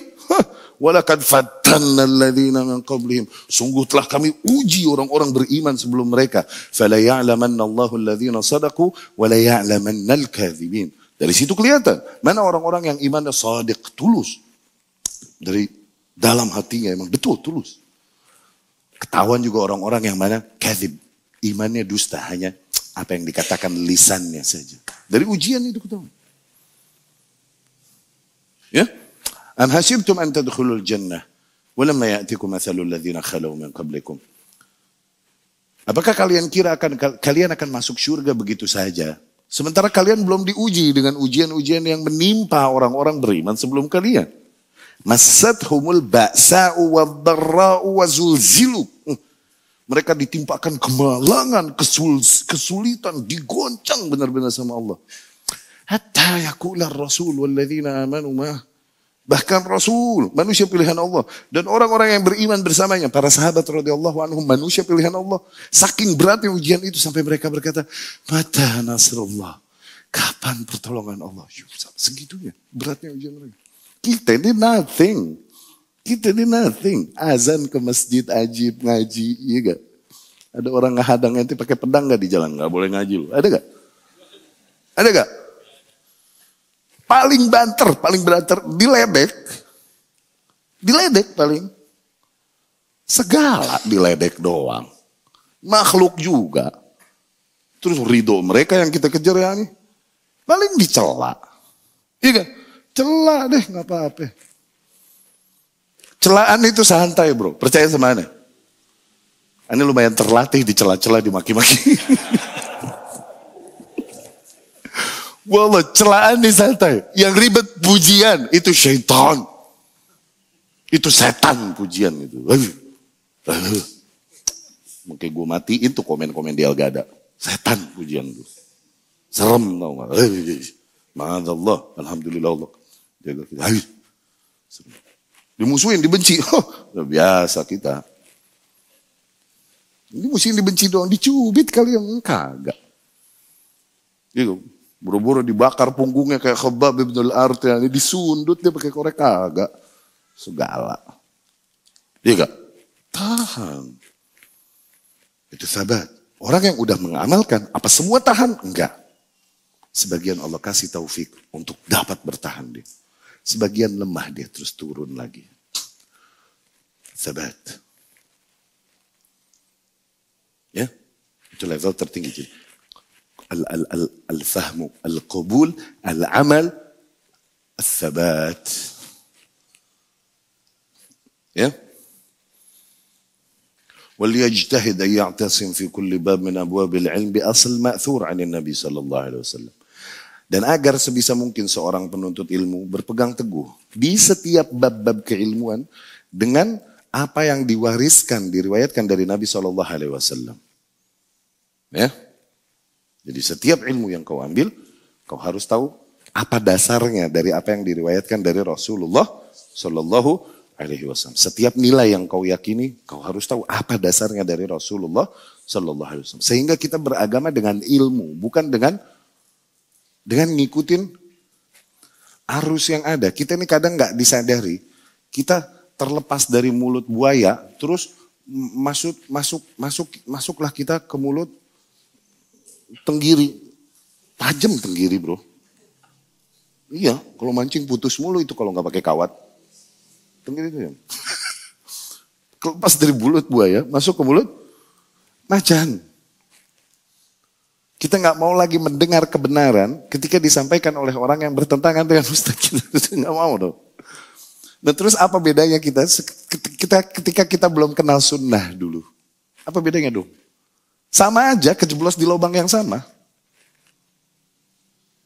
Walakad fatanna alladziina min qablihim. Sungguh telah kami uji orang-orang beriman sebelum mereka. Fala ya'lamanna Allahu alladziina sadaqu wa la ya'lamanna al-kadzibin. Dari situ kelihatan mana orang-orang yang imannya sadiq, tulus. Dari dalam hatinya emang betul tulus. Ketahuan juga orang-orang yang mana kafir Imannya dusta hanya apa yang dikatakan lisannya saja. Dari ujian itu ketahuan. Ya? Am hasibtum an tadkhulul jannah walamma ya'tikum mathalul ladzina khalu min qablikum. Apakah kalian kira akan kalian akan masuk surga begitu saja? Sementara kalian belum diuji dengan ujian-ujian yang menimpa orang-orang beriman sebelum kalian. Masadhumul ba'sa'u hmm. Mereka ditimpakan kemalangan, kesul, kesulitan, digoncang benar-benar sama Allah. Hatta rasul walladzina amanu Bahkan Rasul, manusia pilihan Allah. Dan orang-orang yang beriman bersamanya, para sahabat radhiyallahu anhum, manusia pilihan Allah. Saking beratnya ujian itu sampai mereka berkata, Mata Nasrullah. Kapan pertolongan Allah? segitunya beratnya ujian mereka. Kita ini nothing. Kita ini nothing. Azan ke masjid, ajib, ngaji, iya gak? Ada orang ngehadang nanti pakai pedang gak di jalan? Gak boleh ngaji lu. Ada gak? Ada gak? Paling banter, paling banter, diledek. Diledek paling. Segala diledek doang. Makhluk juga. Terus ridho mereka yang kita kejar ya nih. Paling dicela. Iya gak? celah deh, nggak apa-apa. Celaan itu santai bro, percaya sama aneh. Aneh lumayan terlatih di celah-celah dimaki-maki. Wallah, celaan di santai. Yang ribet pujian, itu syaitan. Itu setan pujian itu. Mungkin gue mati itu komen-komen di Algada. Setan pujian itu. Serem tau gak? Alhamdulillah Allah jaga kita. Ayuh. Dimusuhin, dibenci. Oh, biasa kita. Ini mesti dibenci doang, dicubit kali yang kagak. Gitu. Buru-buru dibakar punggungnya kayak kebab ibn al ya. Ini disundut dia pakai korek kagak. Segala. Iya gak? Tahan. Itu sahabat. Orang yang udah mengamalkan, apa semua tahan? Enggak. Sebagian Allah kasih taufik untuk dapat bertahan dia. Sebagian lemah dia terus turun lagi. Sebat. Ya, itu level tertinggi. Jadi, الفهم القبول العمل الثبات يا وليجتهد ان يعتصم في كل باب من ابواب العلم باصل ماثور عن النبي صلى الله عليه وسلم Dan agar sebisa mungkin seorang penuntut ilmu berpegang teguh di setiap bab-bab keilmuan dengan apa yang diwariskan, diriwayatkan dari Nabi Shallallahu Alaihi Wasallam. Ya, jadi setiap ilmu yang kau ambil, kau harus tahu apa dasarnya dari apa yang diriwayatkan dari Rasulullah Shallallahu Alaihi Wasallam. Setiap nilai yang kau yakini, kau harus tahu apa dasarnya dari Rasulullah Shallallahu Alaihi Wasallam. Sehingga kita beragama dengan ilmu, bukan dengan dengan ngikutin arus yang ada. Kita ini kadang nggak disadari. Kita terlepas dari mulut buaya, terus masuk masuk masuk masuklah kita ke mulut tenggiri. Tajam tenggiri, Bro. Iya, kalau mancing putus mulu itu kalau nggak pakai kawat. Tenggiri itu ya. Kelepas dari mulut buaya, masuk ke mulut macan. Kita nggak mau lagi mendengar kebenaran ketika disampaikan oleh orang yang bertentangan dengan ustaz kita. Nggak mau dong. Nah terus apa bedanya kita kita ketika kita belum kenal sunnah dulu? Apa bedanya dong? Sama aja kejeblos di lubang yang sama.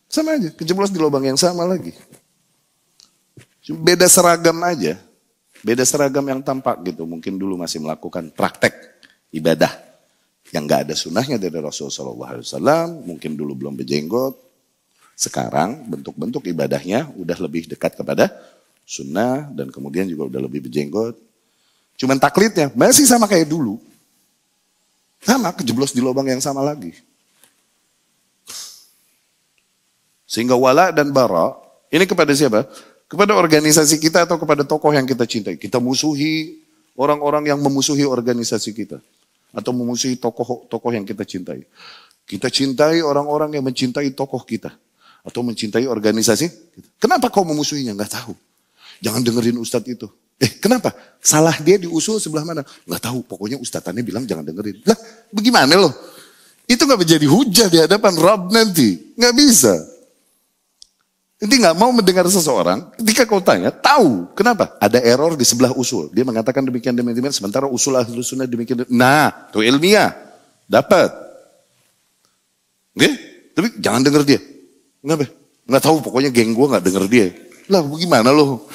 Sama aja, kejeblos di lubang yang sama lagi. Beda seragam aja. Beda seragam yang tampak gitu. Mungkin dulu masih melakukan praktek ibadah yang nggak ada sunnahnya dari Rasulullah Shallallahu Alaihi Wasallam mungkin dulu belum berjenggot sekarang bentuk-bentuk ibadahnya udah lebih dekat kepada sunnah dan kemudian juga udah lebih berjenggot cuman taklitnya masih sama kayak dulu sama kejeblos di lubang yang sama lagi sehingga wala dan bara ini kepada siapa kepada organisasi kita atau kepada tokoh yang kita cintai kita musuhi orang-orang yang memusuhi organisasi kita atau memusuhi tokoh-tokoh yang kita cintai. Kita cintai orang-orang yang mencintai tokoh kita atau mencintai organisasi. Kenapa kau memusuhinya? Enggak tahu. Jangan dengerin ustadz itu. Eh kenapa? Salah dia diusul sebelah mana? Enggak tahu. Pokoknya ustadzannya bilang jangan dengerin. Lah bagaimana loh? Itu nggak menjadi hujah di hadapan Rob nanti. Nggak bisa. Inti nggak mau mendengar seseorang, ketika kau tanya, tahu. Kenapa? Ada error di sebelah usul. Dia mengatakan demikian, demikian, demikian. Sementara usul ahlu sunnah demikian, demikian. Nah, itu ilmiah. Dapat. Oke? Tapi jangan dengar dia. Kenapa? Nggak tahu, pokoknya geng gue nggak dengar dia. Lah, gimana loh?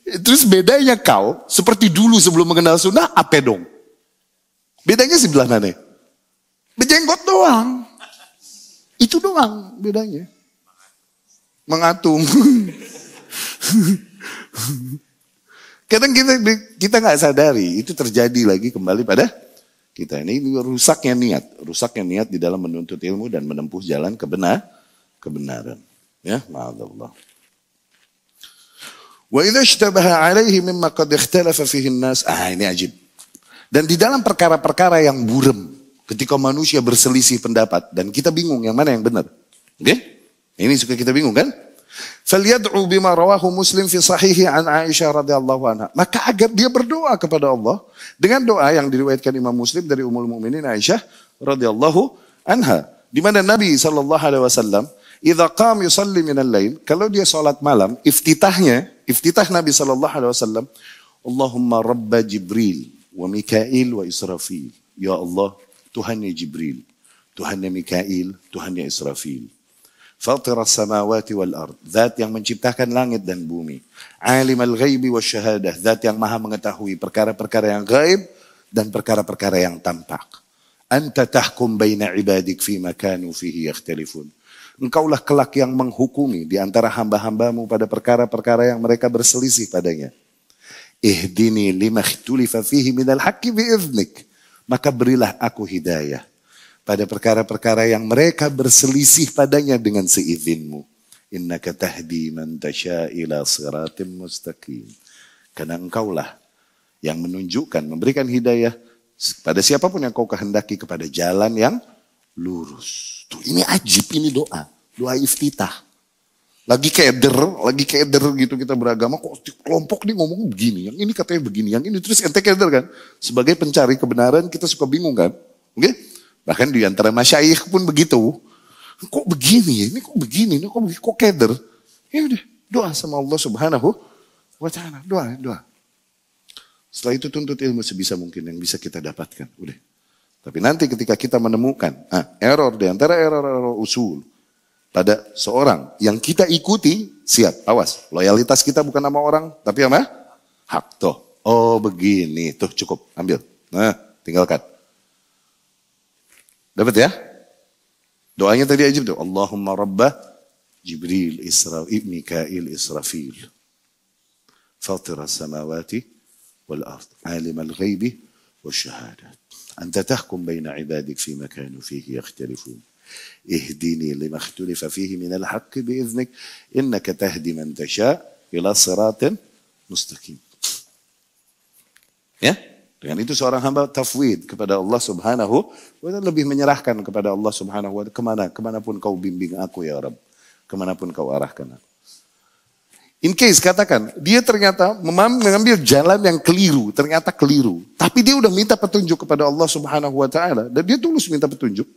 Terus bedanya kau, seperti dulu sebelum mengenal sunnah, apa dong? Bedanya sebelah mana? Bejenggot doang. Itu doang bedanya mengatung. Kadang kita kita nggak sadari itu terjadi lagi kembali pada kita ini rusaknya niat, rusaknya niat di dalam menuntut ilmu dan menempuh jalan kebenar kebenaran. Ya, ma'adallah. Wa idza ishtabaha alaihi mimma qad ikhtalafa fihi nas Ah, ini ajib. Dan di dalam perkara-perkara yang burem, ketika manusia berselisih pendapat dan kita bingung yang mana yang benar. Oke? Okay? Ini suka kita bingung kan? Falyad'u bima rawahu Muslim fi sahihi an Aisyah radhiyallahu anha. Maka agar dia berdoa kepada Allah dengan doa yang diriwayatkan Imam Muslim dari Ummul Mukminin Aisyah radhiyallahu anha. Di mana Nabi sallallahu alaihi wasallam idza qam yusalli al-lail, kalau dia salat malam, iftitahnya, iftitah Nabi sallallahu alaihi wasallam, Allahumma rabba Jibril wa Mikail wa Israfil. Ya Allah, Tuhannya Jibril, Tuhannya Mikail, Tuhannya Israfil. Fatir samawati wal ard. Zat yang menciptakan langit dan bumi. Alim al ghaibi wa syahadah. Zat yang maha mengetahui perkara-perkara yang gaib dan perkara-perkara yang tampak. Anta tahkum baina ibadik fi makanu fihi yakhtalifun. Engkaulah kelak yang menghukumi di antara hamba-hambamu pada perkara-perkara yang mereka berselisih padanya. Ihdini lima ikhtulifa fihi minal haqqi bi'idhnik. Maka berilah aku hidayah pada perkara-perkara yang mereka berselisih padanya dengan seizinmu. Inna katahdi man tasha ila siratim mustaqim. Karena engkaulah yang menunjukkan, memberikan hidayah pada siapapun yang kau kehendaki kepada jalan yang lurus. Tuh, ini ajib, ini doa. Doa iftitah. Lagi keder, lagi keder gitu kita beragama kok kelompok nih ngomong begini, yang ini katanya begini, yang ini terus ente keder kan. Sebagai pencari kebenaran kita suka bingung kan. Oke? Okay? Bahkan di antara masyaikh pun begitu. Kok begini ya? Ini kok begini? Ini kok begini? Kok keder? Ya udah, doa sama Allah Subhanahu wa taala. Doa, doa. Setelah itu tuntut ilmu sebisa mungkin yang bisa kita dapatkan. Udah. Tapi nanti ketika kita menemukan ah, error di antara error-error usul pada seorang yang kita ikuti, siap, awas. Loyalitas kita bukan sama orang, tapi sama hak. toh oh begini, tuh cukup, ambil. Nah, tinggalkan. Dapat ya? Doanya tadi ajib tuh. Allahumma rabbah Jibril, Israfil, Mikail, Israfil. فاطر السماوات والأرض عالم الغيب والشهادات أنت تحكم بين عبادك فيما كانوا فيه يختلفون اهدني لما اختلف فيه من الحق بإذنك إنك تهدي من تشاء إلى صراط مستقيم yeah? Dengan itu seorang hamba tafwid kepada Allah Subhanahu wa taala lebih menyerahkan kepada Allah Subhanahu wa taala kemana kemanapun kau bimbing aku ya Rabb, kemanapun kau arahkan. In case katakan dia ternyata mengambil jalan yang keliru, ternyata keliru, tapi dia udah minta petunjuk kepada Allah Subhanahu wa taala dan dia tulus minta petunjuk.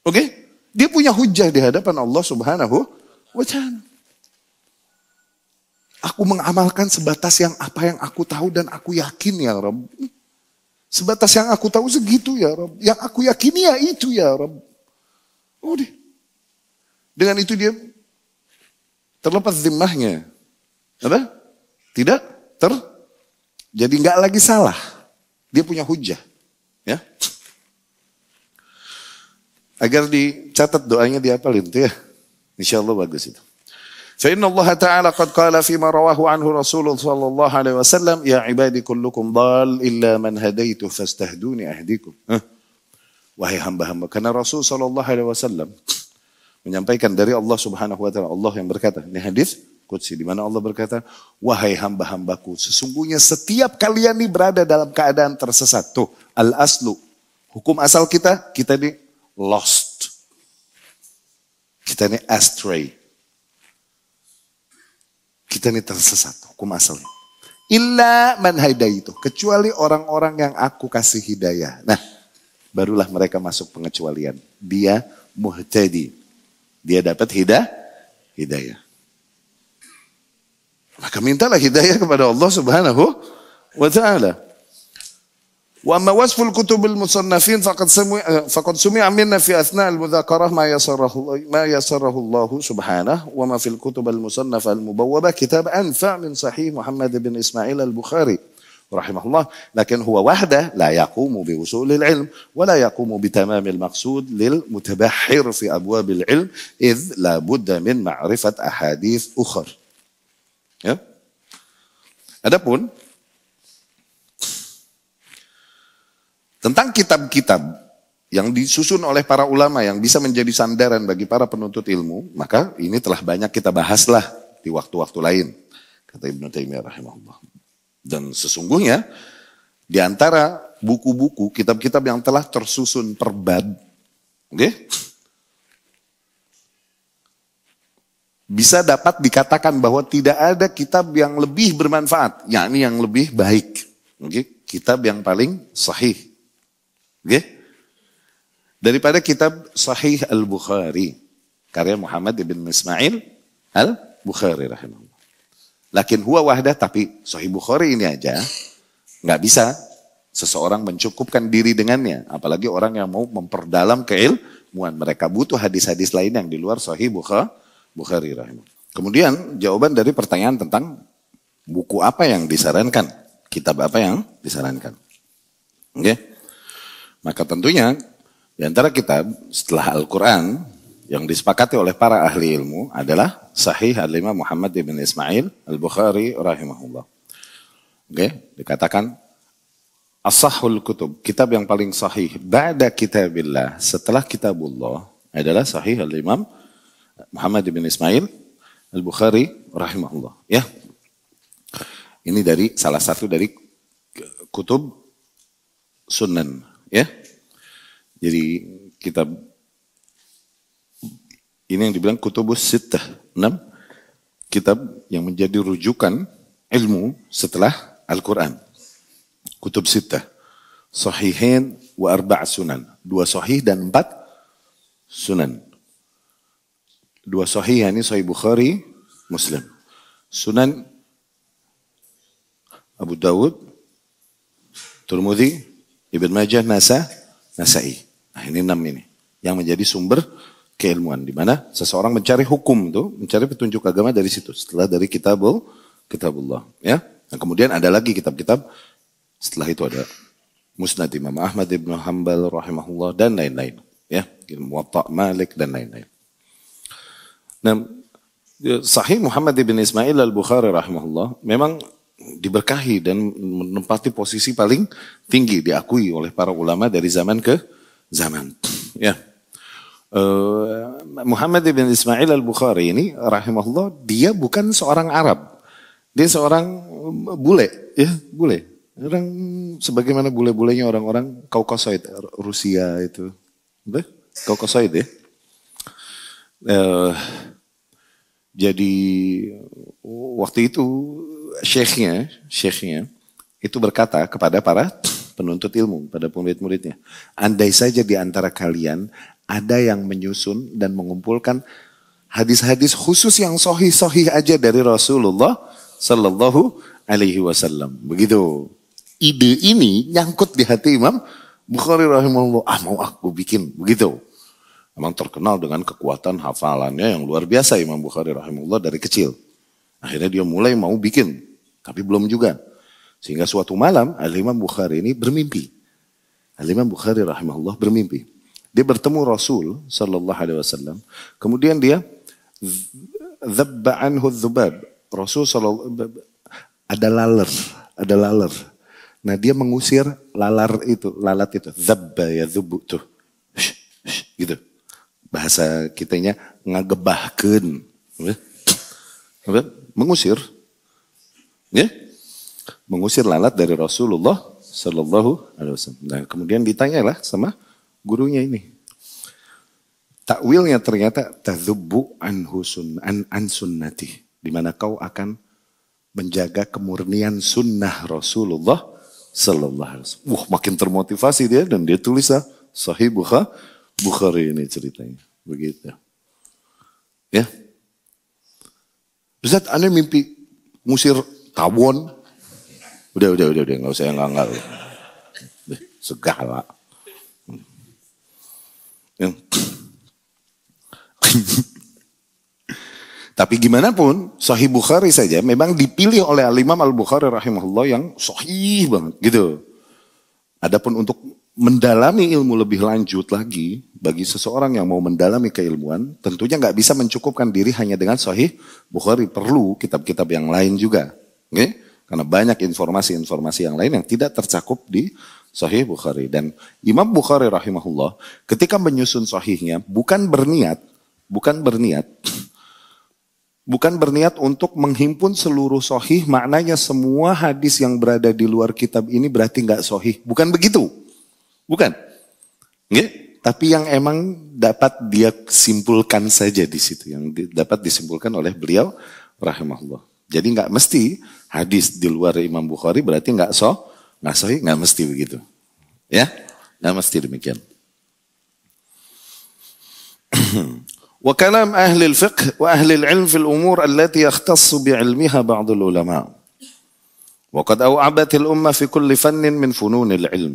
Oke? Okay? Dia punya hujah di hadapan Allah Subhanahu wa taala. Aku mengamalkan sebatas yang apa yang aku tahu dan aku yakin ya Rabb. Sebatas yang aku tahu segitu ya Rob. Yang aku yakini ya itu ya Rob. Udah. Oh, Dengan itu dia terlepas zimahnya. Apa? Tidak ter jadi nggak lagi salah. Dia punya hujah. Ya. Agar dicatat doanya diapalin tuh ya. Insya Allah bagus itu. فإن الله تعالى قد قال فيما رواه عنه رسول صلى الله عليه وسلم يا عبادي كلكم ضال إلا من هديت فاستهدوني أهديكم وهي Wahai hamba كان karena صلى الله عليه وسلم menyampaikan dari Allah Subhanahu Wa Taala, Allah yang berkata, ini hadis kudsi di mana Allah berkata, wahai hamba-hambaku, sesungguhnya setiap kalian ini berada dalam keadaan tersesat. Tuh, al aslu, hukum asal kita, kita ini lost, kita ini astray, kita ini tersesat hukum asalnya. Illa man itu Kecuali orang-orang yang aku kasih hidayah. Nah, barulah mereka masuk pengecualian. Dia muhtadi. Dia dapat hidayah. hidayah. Maka mintalah hidayah kepada Allah subhanahu wa ta'ala. وأما وصف الكتب المصنفين فقد سمع, فقد سمع منا في أثناء المذاكرة ما يسره, ما يسره الله سبحانه وما في الكتب المصنفة المبوبة كتاب أنفع من صحيح محمد بن إسماعيل البخاري رحمه الله لكن هو وحده لا يقوم بوصول العلم ولا يقوم بتمام المقصود للمتبحر في أبواب العلم إذ لا بد من معرفة أحاديث أخر ya. Tentang kitab-kitab yang disusun oleh para ulama yang bisa menjadi sandaran bagi para penuntut ilmu, maka ini telah banyak kita bahaslah di waktu-waktu lain. Kata Ibnu Taimiyah rahimahullah. Dan sesungguhnya di antara buku-buku, kitab-kitab yang telah tersusun perbad, okay? bisa dapat dikatakan bahwa tidak ada kitab yang lebih bermanfaat, yakni yang lebih baik. Okay? Kitab yang paling sahih. Okay? Daripada kitab Sahih Al-Bukhari. Karya Muhammad ibn Ismail Al-Bukhari rahimahullah. Lakin huwa wahdah tapi Sahih Bukhari ini aja nggak bisa seseorang mencukupkan diri dengannya. Apalagi orang yang mau memperdalam keilmuan. Mereka butuh hadis-hadis lain yang di luar Sahih Bukhari, Bukhari rahimahullah. Kemudian jawaban dari pertanyaan tentang buku apa yang disarankan, kitab apa yang disarankan. Oke. Okay? Maka tentunya di antara kitab setelah Al-Quran yang disepakati oleh para ahli ilmu adalah Sahih Al-Imam Muhammad bin Ismail Al-Bukhari rahimahullah. Oke, okay? dikatakan As-Sahul Kutub, kitab yang paling sahih ba'da kitabillah, setelah kitabullah adalah Sahih Al-Imam Muhammad bin Ismail Al-Bukhari rahimahullah. Ya. Ini dari salah satu dari kutub sunan Ya. Jadi kitab ini yang dibilang kutubus sitah enam kitab yang menjadi rujukan ilmu setelah Al-Quran. Kutub sitah Sahihin wa arba' sunan. Dua sahih dan empat sunan. Dua sahih, ini yani Bukhari, Muslim. Sunan Abu Dawud, Turmudi, Ibn Majah, Nasa, Nasai. Nah ini enam ini. Yang menjadi sumber keilmuan. Di mana seseorang mencari hukum itu, mencari petunjuk agama dari situ. Setelah dari kitabul, kitabullah. Ya. Nah, kemudian ada lagi kitab-kitab. Setelah itu ada Musnad Imam Ahmad Ibn Hanbal rahimahullah dan lain-lain. Ya. Muwatta Malik dan lain-lain. Nah, Sahih Muhammad Ibn Ismail Al-Bukhari rahimahullah memang diberkahi dan menempati posisi paling tinggi diakui oleh para ulama dari zaman ke zaman. Ya. Eh, Muhammad bin Ismail al-Bukhari ini rahimahullah dia bukan seorang Arab. Dia seorang eh, bule, ya, bule. Orang sebagaimana bule-bulenya orang-orang Kaukasoid Rusia itu. Betul? Kaukasoid ya. Eh, jadi waktu itu syekhnya, syekhnya itu berkata kepada para penuntut ilmu, pada murid-muridnya, andai saja di antara kalian ada yang menyusun dan mengumpulkan hadis-hadis khusus yang sohih-sohih aja dari Rasulullah Sallallahu Alaihi Wasallam. Begitu. Ide ini nyangkut di hati Imam Bukhari rahimahullah. Ah mau aku bikin. Begitu. Memang terkenal dengan kekuatan hafalannya yang luar biasa Imam Bukhari rahimahullah dari kecil. Akhirnya dia mulai mau bikin. Tapi belum juga. Sehingga suatu malam Al-Imam Bukhari ini bermimpi. Al-Imam Bukhari rahimahullah bermimpi. Dia bertemu Rasul sallallahu alaihi wasallam. Kemudian dia dhabba anhu Rasul sallallahu ada laler, ada laler. Nah dia mengusir lalar itu, lalat itu. Dzabba ya dzubu tuh. gitu. Bahasa kitanya ngagebahkan. Mengusir. Ya? Mengusir lalat dari Rasulullah Shallallahu Alaihi Wasallam. Nah, kemudian ditanyalah sama gurunya ini. Takwilnya ternyata tazubu anhu sun, an, an sunnati. Di mana kau akan menjaga kemurnian sunnah Rasulullah Shallallahu Alaihi Wasallam. Wah, makin termotivasi dia dan dia tulis lah Sahih buka Bukhari ini ceritanya. Begitu. Ya. Ustaz, Anda mimpi musir tawon. Udah, udah, udah, udah, nggak usah yang nggak Segala. Hmm. Tapi gimana pun, Sahih Bukhari saja memang dipilih oleh Alimam Al Bukhari rahimahullah yang sahih banget gitu. Adapun untuk mendalami ilmu lebih lanjut lagi bagi seseorang yang mau mendalami keilmuan, tentunya nggak bisa mencukupkan diri hanya dengan Sahih Bukhari, perlu kitab-kitab yang lain juga. Okay? Karena banyak informasi-informasi yang lain yang tidak tercakup di Sahih Bukhari. Dan Imam Bukhari rahimahullah ketika menyusun sahihnya bukan berniat, bukan berniat, bukan berniat untuk menghimpun seluruh sahih maknanya semua hadis yang berada di luar kitab ini berarti nggak sahih. Bukan begitu. Bukan. Okay? Tapi yang emang dapat dia simpulkan saja di situ, yang dapat disimpulkan oleh beliau rahimahullah. Jadi nggak mesti hadis di luar Imam Bukhari berarti nggak so, nggak sohi nggak mesti begitu. Ya, nggak mesti demikian. wa kalam ahli al-fiqh wa ahli al-ilm fil umur allati yakhtassu bi'ilmiha ba'd ulama. Wa qad aw'abat al-umma fi kulli fannin min fununil ilm.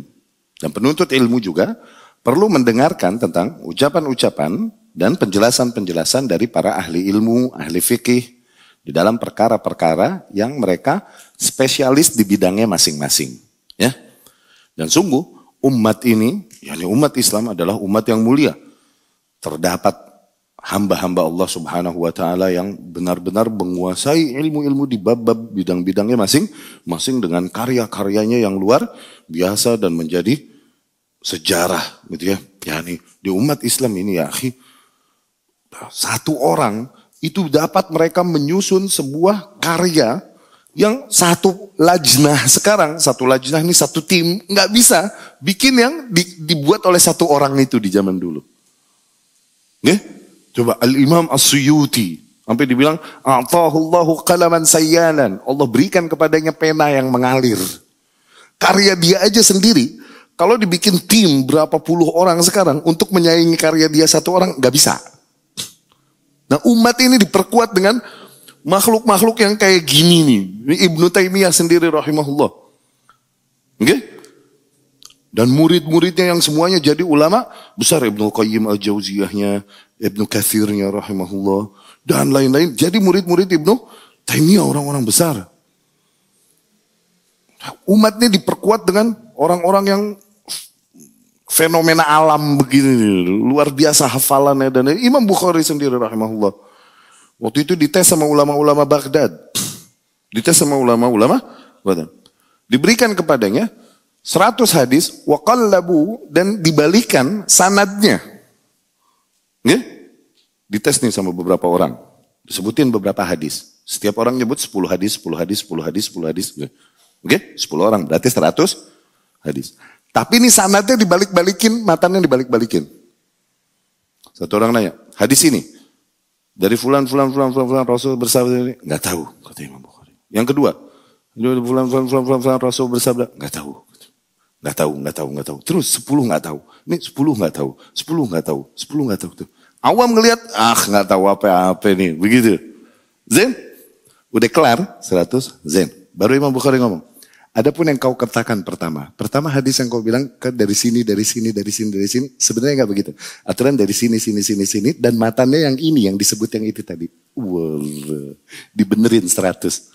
Dan penuntut ilmu juga perlu mendengarkan tentang ucapan-ucapan dan penjelasan-penjelasan dari para ahli ilmu, ahli fikih, di dalam perkara-perkara yang mereka spesialis di bidangnya masing-masing, ya. Dan sungguh umat ini, yakni umat Islam adalah umat yang mulia. Terdapat hamba-hamba Allah Subhanahu wa taala yang benar-benar menguasai ilmu-ilmu di bab-bab bidang-bidangnya masing-masing dengan karya-karyanya yang luar biasa dan menjadi sejarah gitu ya. Yani di umat Islam ini ya, satu orang itu dapat mereka menyusun sebuah karya yang satu lajnah sekarang, satu lajnah ini satu tim, nggak bisa bikin yang di, dibuat oleh satu orang itu di zaman dulu. ya Coba Al-Imam as sampai dibilang, Allahu kalaman sayyanan. Allah berikan kepadanya pena yang mengalir. Karya dia aja sendiri, kalau dibikin tim berapa puluh orang sekarang untuk menyaingi karya dia satu orang, nggak bisa. Nah umat ini diperkuat dengan makhluk-makhluk yang kayak gini nih. Ibnu Taimiyah sendiri rahimahullah. Oke? Okay? Dan murid-muridnya yang semuanya jadi ulama besar Ibnu Qayyim al-Jauziyahnya, Ibnu Kathirnya rahimahullah dan lain-lain. Jadi murid-murid Ibnu Taimiyah orang-orang besar. Nah, umat ini diperkuat dengan orang-orang yang fenomena alam begini luar biasa hafalannya dan Imam Bukhari sendiri rahimahullah waktu itu dites sama ulama-ulama Baghdad dites sama ulama-ulama diberikan kepadanya 100 hadis waqallabu dan dibalikan sanadnya ya dites nih sama beberapa orang disebutin beberapa hadis setiap orang nyebut 10 hadis 10 hadis 10 hadis 10 hadis ya? oke sepuluh 10 orang berarti 100 hadis tapi ini sanatnya dibalik-balikin, matanya dibalik-balikin. Satu orang nanya, hadis ini. Dari fulan, fulan, fulan, fulan, fulan, Rasul bersabda ini. Gak tahu, kata Imam Bukhari. Yang kedua, dari fulan, fulan, fulan, fulan, fulan Rasul bersabda. Gak tahu. Gak tahu, gak tahu, gak tahu. Terus sepuluh gak tahu. Ini sepuluh gak tahu, sepuluh gak tahu, sepuluh gak tahu. Awam ngelihat, ah gak tahu apa-apa ini. Begitu. Zen, udah kelar, seratus, Zen. Baru Imam Bukhari ngomong, Adapun yang kau katakan pertama, pertama hadis yang kau bilang ke dari sini, dari sini, dari sini, dari sini, sebenarnya nggak begitu. Aturan dari sini, sini, sini, sini, dan matanya yang ini yang disebut yang itu tadi. Wow, dibenerin seratus,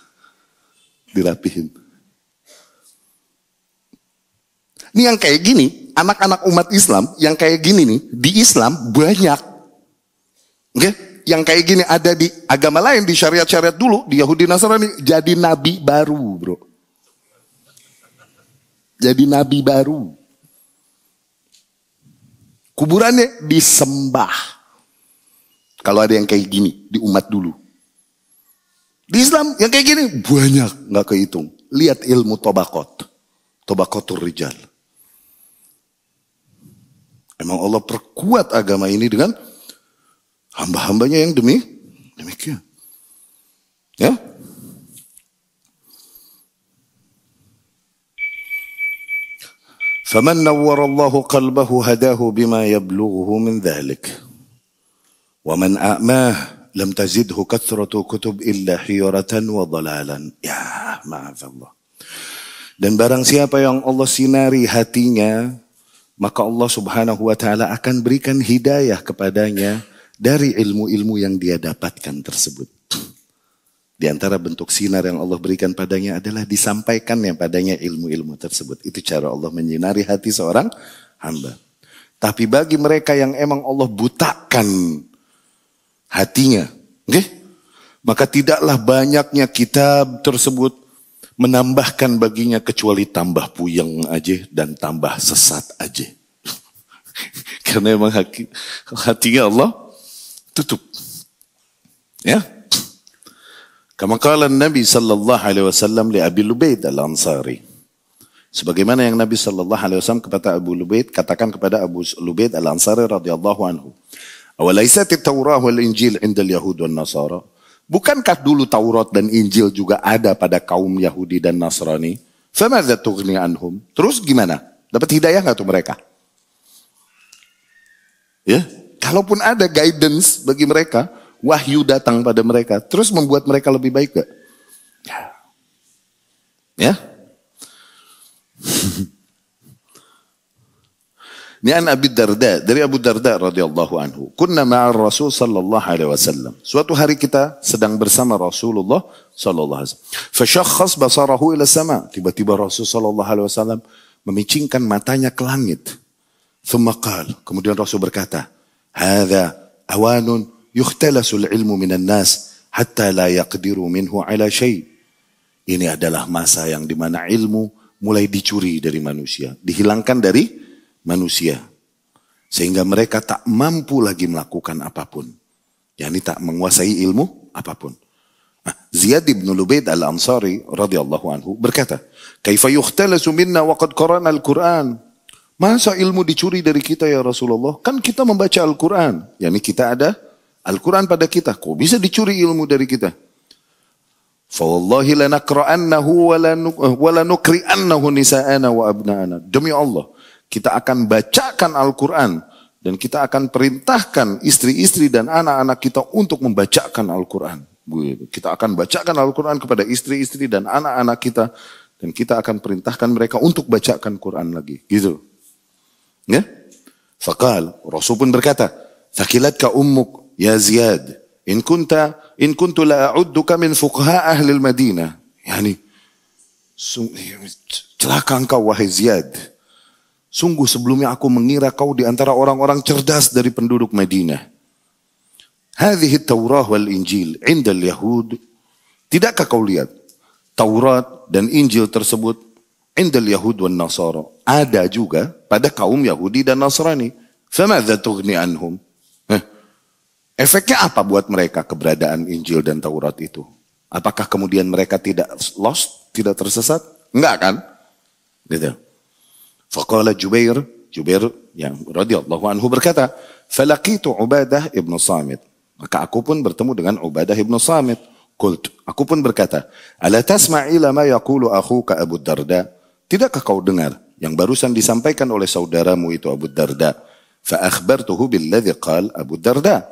Dirapihin. Ini yang kayak gini, anak-anak umat Islam yang kayak gini nih, di Islam banyak. Oke? Yang kayak gini ada di agama lain, di syariat-syariat dulu, di Yahudi Nasrani, jadi nabi baru bro. Jadi nabi baru. Kuburannya disembah. Kalau ada yang kayak gini di umat dulu. Di Islam yang kayak gini banyak nggak kehitung. Lihat ilmu tobakot. Tobakotur rijal. Emang Allah perkuat agama ini dengan hamba-hambanya yang demi demikian. Ya, فمن نور الله قلبه هداه بما يبلغه من ذلك ومن أعماه لم تزده كثرة كتب إلا حيرة وضلالا يا معاذ الله dan barang siapa yang Allah sinari hatinya maka Allah Subhanahu wa taala akan berikan hidayah kepadanya dari ilmu-ilmu yang dia dapatkan tersebut di antara bentuk sinar yang Allah berikan padanya adalah disampaikan yang padanya ilmu-ilmu tersebut. Itu cara Allah menyinari hati seorang hamba. Tapi bagi mereka yang emang Allah butakan hatinya, okay? maka tidaklah banyaknya kitab tersebut menambahkan baginya kecuali tambah puyeng aja dan tambah sesat aja. Karena emang hati, hatinya Allah tutup. Ya, Kama kala Nabi sallallahu alaihi wasallam li Abi Lubaid al-Ansari. Sebagaimana yang Nabi sallallahu alaihi wasallam kepada Abu Lubaid katakan kepada Abu Lubaid al-Ansari radhiyallahu anhu. Awalaisat at-Taurah wal Injil indal Yahud wan Nasara? Bukankah dulu Taurat dan Injil juga ada pada kaum Yahudi dan Nasrani? Famadza tughni anhum? Terus gimana? Dapat hidayah nggak tuh mereka? Ya, kalaupun ada guidance bagi mereka, wahyu datang pada mereka, terus membuat mereka lebih baik gak? Ya? ya? Ini an Abi Darda dari Abu Darda radhiyallahu anhu. Kunna ma'ar Rasul sallallahu alaihi wasallam. Suatu hari kita sedang bersama Rasulullah sallallahu alaihi wasallam. Fashakhas basarahu ila sama. Tiba-tiba Rasul sallallahu alaihi wasallam memicingkan matanya ke langit. Thumma qal. Kemudian Rasul berkata, "Hadza awanun Yukhtalasul ilmu minan nas hatta la yaqdiru minhu ala syai. Ini adalah masa yang dimana ilmu mulai dicuri dari manusia, dihilangkan dari manusia. Sehingga mereka tak mampu lagi melakukan apapun. Yani tak menguasai ilmu apapun. Nah, Ziyad bin Lubaid al-Ansari radhiyallahu anhu berkata, "Kaifa yukhtalasu minna wa qad qarana al-Qur'an?" Masa ilmu dicuri dari kita ya Rasulullah? Kan kita membaca Al-Qur'an. Yani kita ada Al-Quran pada kita. Kok bisa dicuri ilmu dari kita? Fawallahi lanakra'annahu walanukri'annahu eh, nisa'ana wa abna'ana. Demi Allah, kita akan bacakan Al-Quran. Dan kita akan perintahkan istri-istri dan anak-anak kita untuk membacakan Al-Quran. Kita akan bacakan Al-Quran kepada istri-istri dan anak-anak kita. Dan kita akan perintahkan mereka untuk bacakan Quran lagi. Gitu. Ya? Fakal, Rasul pun berkata, Sakilat ka ummuk, يا زياد إن كنت إن كنت لأعدك من فقهاء أهل المدينة يعني celaka engkau wahai Ziyad. Sungguh sebelumnya aku mengira kau di antara orang-orang cerdas dari penduduk Madinah. Hadhihi Taurah wal Injil indal Yahud. Tidakkah kau lihat Taurat dan Injil tersebut indal Yahud wan Nasara. Ada juga pada kaum Yahudi dan Nasrani. Famadza tughni anhum? Efeknya apa buat mereka keberadaan Injil dan Taurat itu? Apakah kemudian mereka tidak lost, tidak tersesat? Enggak kan? Gitu. Faqala Jubair, Jubair yang radhiyallahu anhu berkata, "Falaqitu Ubadah ibnu Samit." Maka aku pun bertemu dengan Ubadah ibnu Samit. Kult, aku pun berkata, "Ala tasma'i lama yaqulu akhuka Abu Darda?" Tidakkah kau dengar yang barusan disampaikan oleh saudaramu itu Abu Darda? Fa akhbartuhu billadzi qala Abu Darda.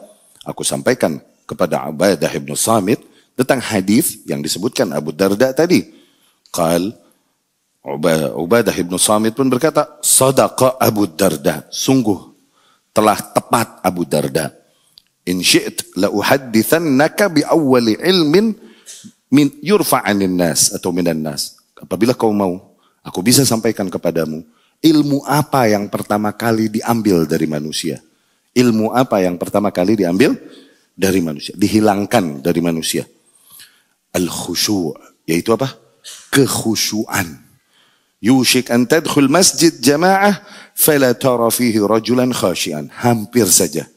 Aku sampaikan kepada Ubaidah ibnu Samit tentang hadis yang disebutkan Abu Darda tadi. Qal Ubadah ibnu Samit pun berkata, Sadaqa Abu Darda. Sungguh telah tepat Abu Darda. In syi't bi awwali ilmin min yurfa'anin nas atau minan nas. Apabila kau mau, aku bisa sampaikan kepadamu ilmu apa yang pertama kali diambil dari manusia. Ilmu apa yang pertama kali diambil dari manusia, dihilangkan dari manusia? Al-khusyu' yaitu apa? Kekhusyuan. Yushik an tadkhul masjid jamaah fala tara fihi rajulan khashian. Hampir saja.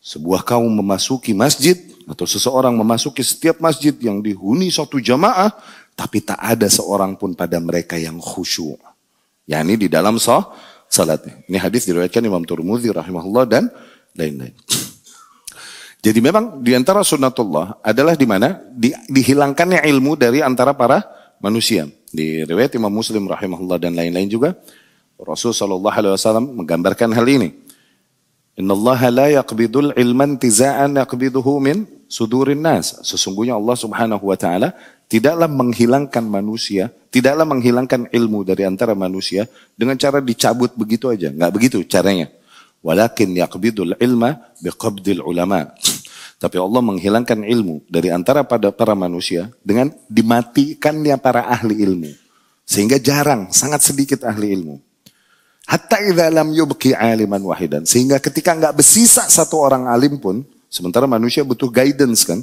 Sebuah kaum memasuki masjid atau seseorang memasuki setiap masjid yang dihuni suatu jamaah tapi tak ada seorang pun pada mereka yang khusyuk. Yani di dalam sah salatnya. Ini hadis diriwayatkan Imam Turmudi rahimahullah dan lain-lain. Jadi memang diantara antara sunnatullah adalah di mana di, dihilangkannya ilmu dari antara para manusia. Di riwayat Imam Muslim rahimahullah dan lain-lain juga Rasul sallallahu alaihi wasallam menggambarkan hal ini. Innallaha la yaqbidul ilman tiza'an yaqbiduhu min sudurin nas. Sesungguhnya Allah Subhanahu wa taala tidaklah menghilangkan manusia, tidaklah menghilangkan ilmu dari antara manusia dengan cara dicabut begitu aja. Nggak begitu caranya. Walakin yaqbidul ilma biqabdil ulama. Tapi Allah menghilangkan ilmu dari antara pada para manusia dengan dimatikannya para ahli ilmu. Sehingga jarang, sangat sedikit ahli ilmu. Hatta idza lam yubqi aliman wahidan. Sehingga ketika nggak bersisa satu orang alim pun, sementara manusia butuh guidance kan,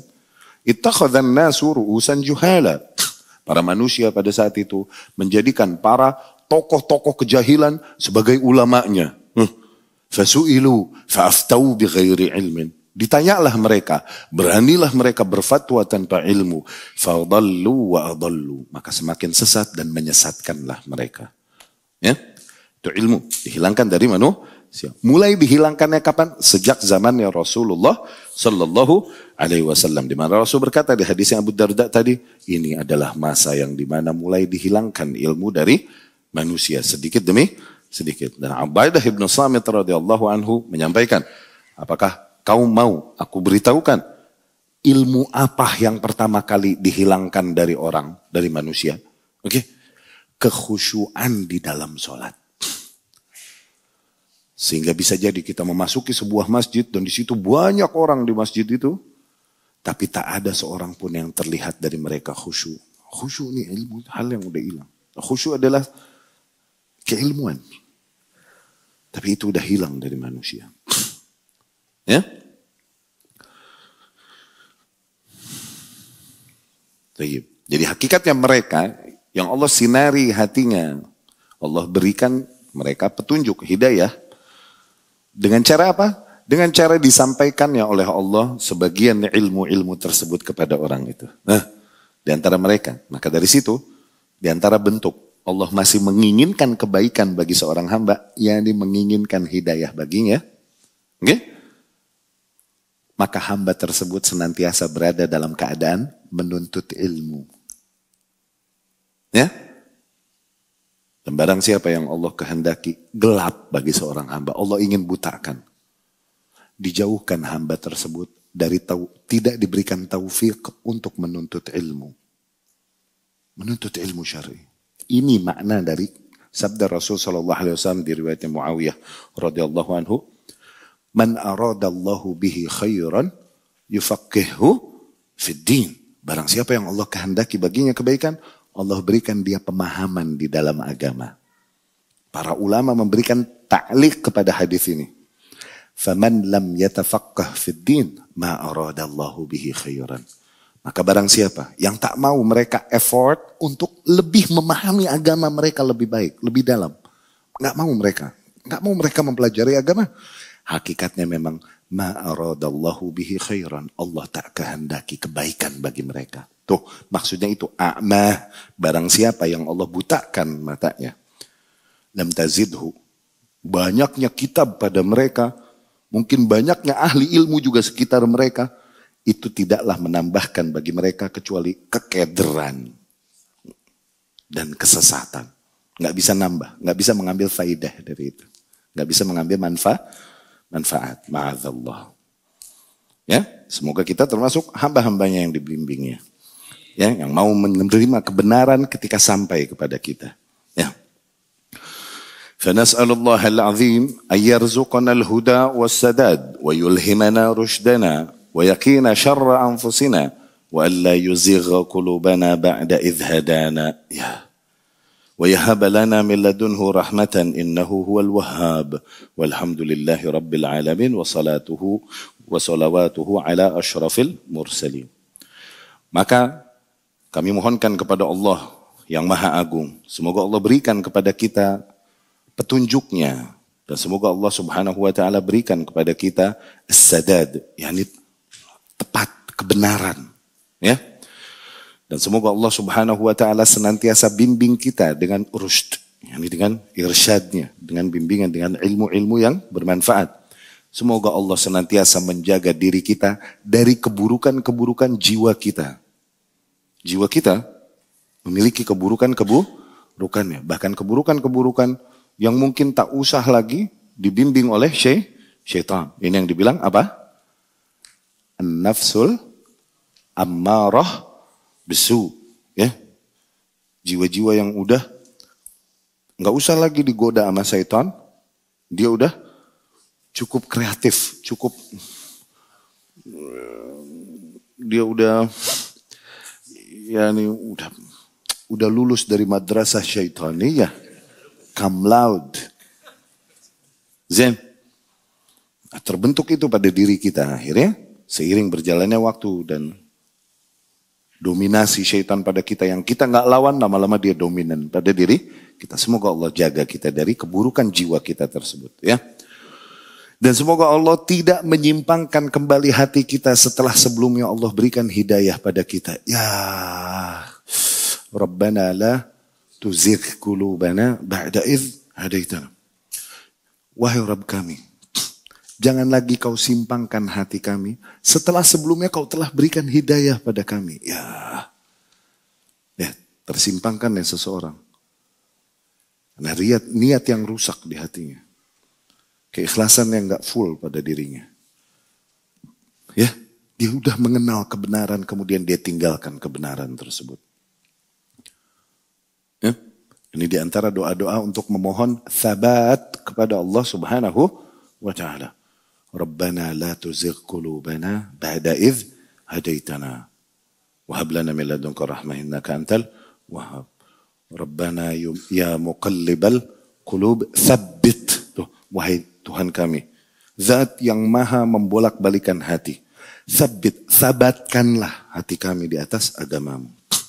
Ittakhadhan nasu juhala. Para manusia pada saat itu menjadikan para tokoh-tokoh kejahilan sebagai ulamanya. Fasu'ilu fa'aftau bi ghairi ilmin. Ditanyalah mereka, beranilah mereka berfatwa tanpa ilmu. Fadallu wa adallu. Maka semakin sesat dan menyesatkanlah mereka. Ya? Itu ilmu dihilangkan dari mana? Siap. Mulai dihilangkannya kapan? Sejak zamannya Rasulullah Shallallahu Alaihi Wasallam. Di mana Rasul berkata di hadis yang Abu Darda tadi, ini adalah masa yang dimana mulai dihilangkan ilmu dari manusia sedikit demi sedikit. Dan Abaidah ibnu Samit radhiyallahu anhu menyampaikan, apakah kau mau aku beritahukan ilmu apa yang pertama kali dihilangkan dari orang, dari manusia? Oke, okay? kekhusyuan di dalam sholat. Sehingga bisa jadi kita memasuki sebuah masjid dan di situ banyak orang di masjid itu. Tapi tak ada seorang pun yang terlihat dari mereka khusyuk. Khusyuk ini ilmu hal yang udah hilang. Khusyuk adalah keilmuan. Tapi itu udah hilang dari manusia. Ya? Jadi hakikatnya mereka yang Allah sinari hatinya. Allah berikan mereka petunjuk, hidayah dengan cara apa? Dengan cara disampaikannya oleh Allah sebagian ilmu-ilmu tersebut kepada orang itu. Nah, di antara mereka. Maka dari situ, di antara bentuk Allah masih menginginkan kebaikan bagi seorang hamba, yang menginginkan hidayah baginya. Oke? Okay? Maka hamba tersebut senantiasa berada dalam keadaan menuntut ilmu. Ya? Dan barang siapa yang Allah kehendaki gelap bagi seorang hamba, Allah ingin butakan. Dijauhkan hamba tersebut dari tahu tidak diberikan taufik untuk menuntut ilmu. Menuntut ilmu syar'i. Ini makna dari sabda Rasul sallallahu alaihi wasallam di riwayat Muawiyah radhiyallahu anhu, "Man aradallahu bihi khairan yufaqihhu fid din." Barang siapa yang Allah kehendaki baginya kebaikan, Allah berikan dia pemahaman di dalam agama. Para ulama memberikan taklik kepada hadis ini. Faman lam yatafaqqah fid din ma aradallahu bihi khairan. Maka barang siapa yang tak mau mereka effort untuk lebih memahami agama mereka lebih baik, lebih dalam. Nggak mau mereka. Nggak mau mereka mempelajari agama. Hakikatnya memang ma aradallahu bihi khairan. Allah tak kehendaki kebaikan bagi mereka. Tuh, maksudnya itu a'ma, barang siapa yang Allah butakan matanya. Lam tazidhu. Banyaknya kitab pada mereka, mungkin banyaknya ahli ilmu juga sekitar mereka, itu tidaklah menambahkan bagi mereka kecuali kekederan dan kesesatan. Nggak bisa nambah, nggak bisa mengambil faidah dari itu. Nggak bisa mengambil manfaat. Manfaat, Allah. Ya, semoga kita termasuk hamba-hambanya yang dibimbingnya ya yang mau menerima kebenaran ketika sampai kepada kita. Ya. فنسأل الله العظيم أن يرزقنا الهدى والسداد ويلهمنا رشدنا ويقينا شر أنفسنا وألا يزيغ قلوبنا بعد إذ هدانا يا ويهب لنا من لدنه رحمة إنه هو الوهاب والحمد لله رب العالمين وصلاته وصلواته على أشرف المرسلين Maka kami mohonkan kepada Allah yang Maha Agung, semoga Allah berikan kepada kita petunjuknya dan semoga Allah Subhanahu wa taala berikan kepada kita sadad, yakni tepat kebenaran, ya. Dan semoga Allah Subhanahu wa taala senantiasa bimbing kita dengan rusht yakni dengan irsyadnya, dengan bimbingan dengan ilmu-ilmu yang bermanfaat. Semoga Allah senantiasa menjaga diri kita dari keburukan-keburukan jiwa kita. Jiwa kita memiliki keburukan-keburukannya. Bahkan keburukan-keburukan yang mungkin tak usah lagi dibimbing oleh syai, syaitan. Ini yang dibilang apa? An-nafsul ammarah besu. Ya. Jiwa-jiwa yang udah nggak usah lagi digoda sama syaitan. Dia udah cukup kreatif, cukup dia udah Ya ini udah udah lulus dari madrasah syaitaniyah. Come loud. Zen. Nah, terbentuk itu pada diri kita akhirnya seiring berjalannya waktu dan dominasi syaitan pada kita yang kita nggak lawan lama-lama dia dominan pada diri kita. Semoga Allah jaga kita dari keburukan jiwa kita tersebut ya. Dan semoga Allah tidak menyimpangkan kembali hati kita setelah sebelumnya Allah berikan hidayah pada kita. Ya Rabbana la tuzigh kulubana ba'da idh hadaitana. Wahai Rabb kami, jangan lagi kau simpangkan hati kami setelah sebelumnya kau telah berikan hidayah pada kami. Ya, ya tersimpangkan ya seseorang. Nah, niat, niat yang rusak di hatinya. Keikhlasan yang gak full pada dirinya. Ya, dia udah mengenal kebenaran kemudian dia tinggalkan kebenaran tersebut. Ya. Ini diantara doa-doa untuk memohon sabat kepada Allah subhanahu wa ta'ala. Rabbana la tuzigh qulubana ba'da idh hadaitana. Wahab lana min ladunka rahmah innaka antal wahab. Rabbana ya muqallibal qulub thabbit. Tuh, wahai Tuhan kami. Zat yang maha membolak-balikan hati. Sabit, sabatkanlah hati kami di atas agamamu.